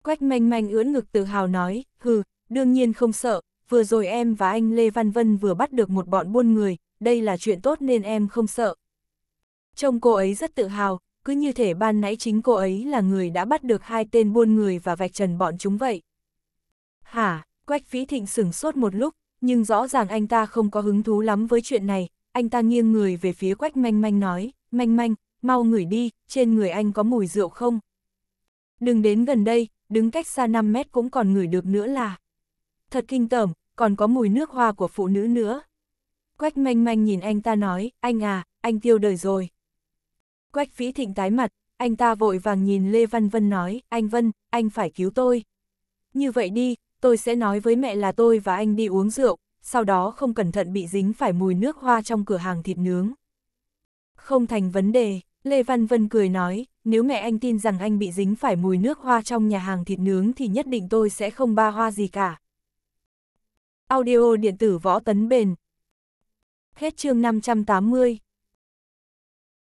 Quách manh manh ưỡn ngực tự hào nói, hừ, đương nhiên không sợ, vừa rồi em và anh Lê Văn Vân vừa bắt được một bọn buôn người, đây là chuyện tốt nên em không sợ. Trông cô ấy rất tự hào, cứ như thể ban nãy chính cô ấy là người đã bắt được hai tên buôn người và vạch trần bọn chúng vậy. Hả, Quách Phí Thịnh sửng sốt một lúc, nhưng rõ ràng anh ta không có hứng thú lắm với chuyện này, anh ta nghiêng người về phía Quách Manh Manh nói, Manh Manh, mau ngửi đi, trên người anh có mùi rượu không? Đừng đến gần đây, đứng cách xa 5 mét cũng còn ngửi được nữa là. Thật kinh tởm, còn có mùi nước hoa của phụ nữ nữa. Quách manh manh nhìn anh ta nói, anh à, anh tiêu đời rồi. Quách phí thịnh tái mặt, anh ta vội vàng nhìn Lê Văn Vân nói, anh Vân, anh phải cứu tôi. Như vậy đi, tôi sẽ nói với mẹ là tôi và anh đi uống rượu, sau đó không cẩn thận bị dính phải mùi nước hoa trong cửa hàng thịt nướng. Không thành vấn đề, Lê Văn Vân cười nói, nếu mẹ anh tin rằng anh bị dính phải mùi nước hoa trong nhà hàng thịt nướng thì nhất định tôi sẽ không ba hoa gì cả. Audio điện tử võ tấn bền. Hết chương 580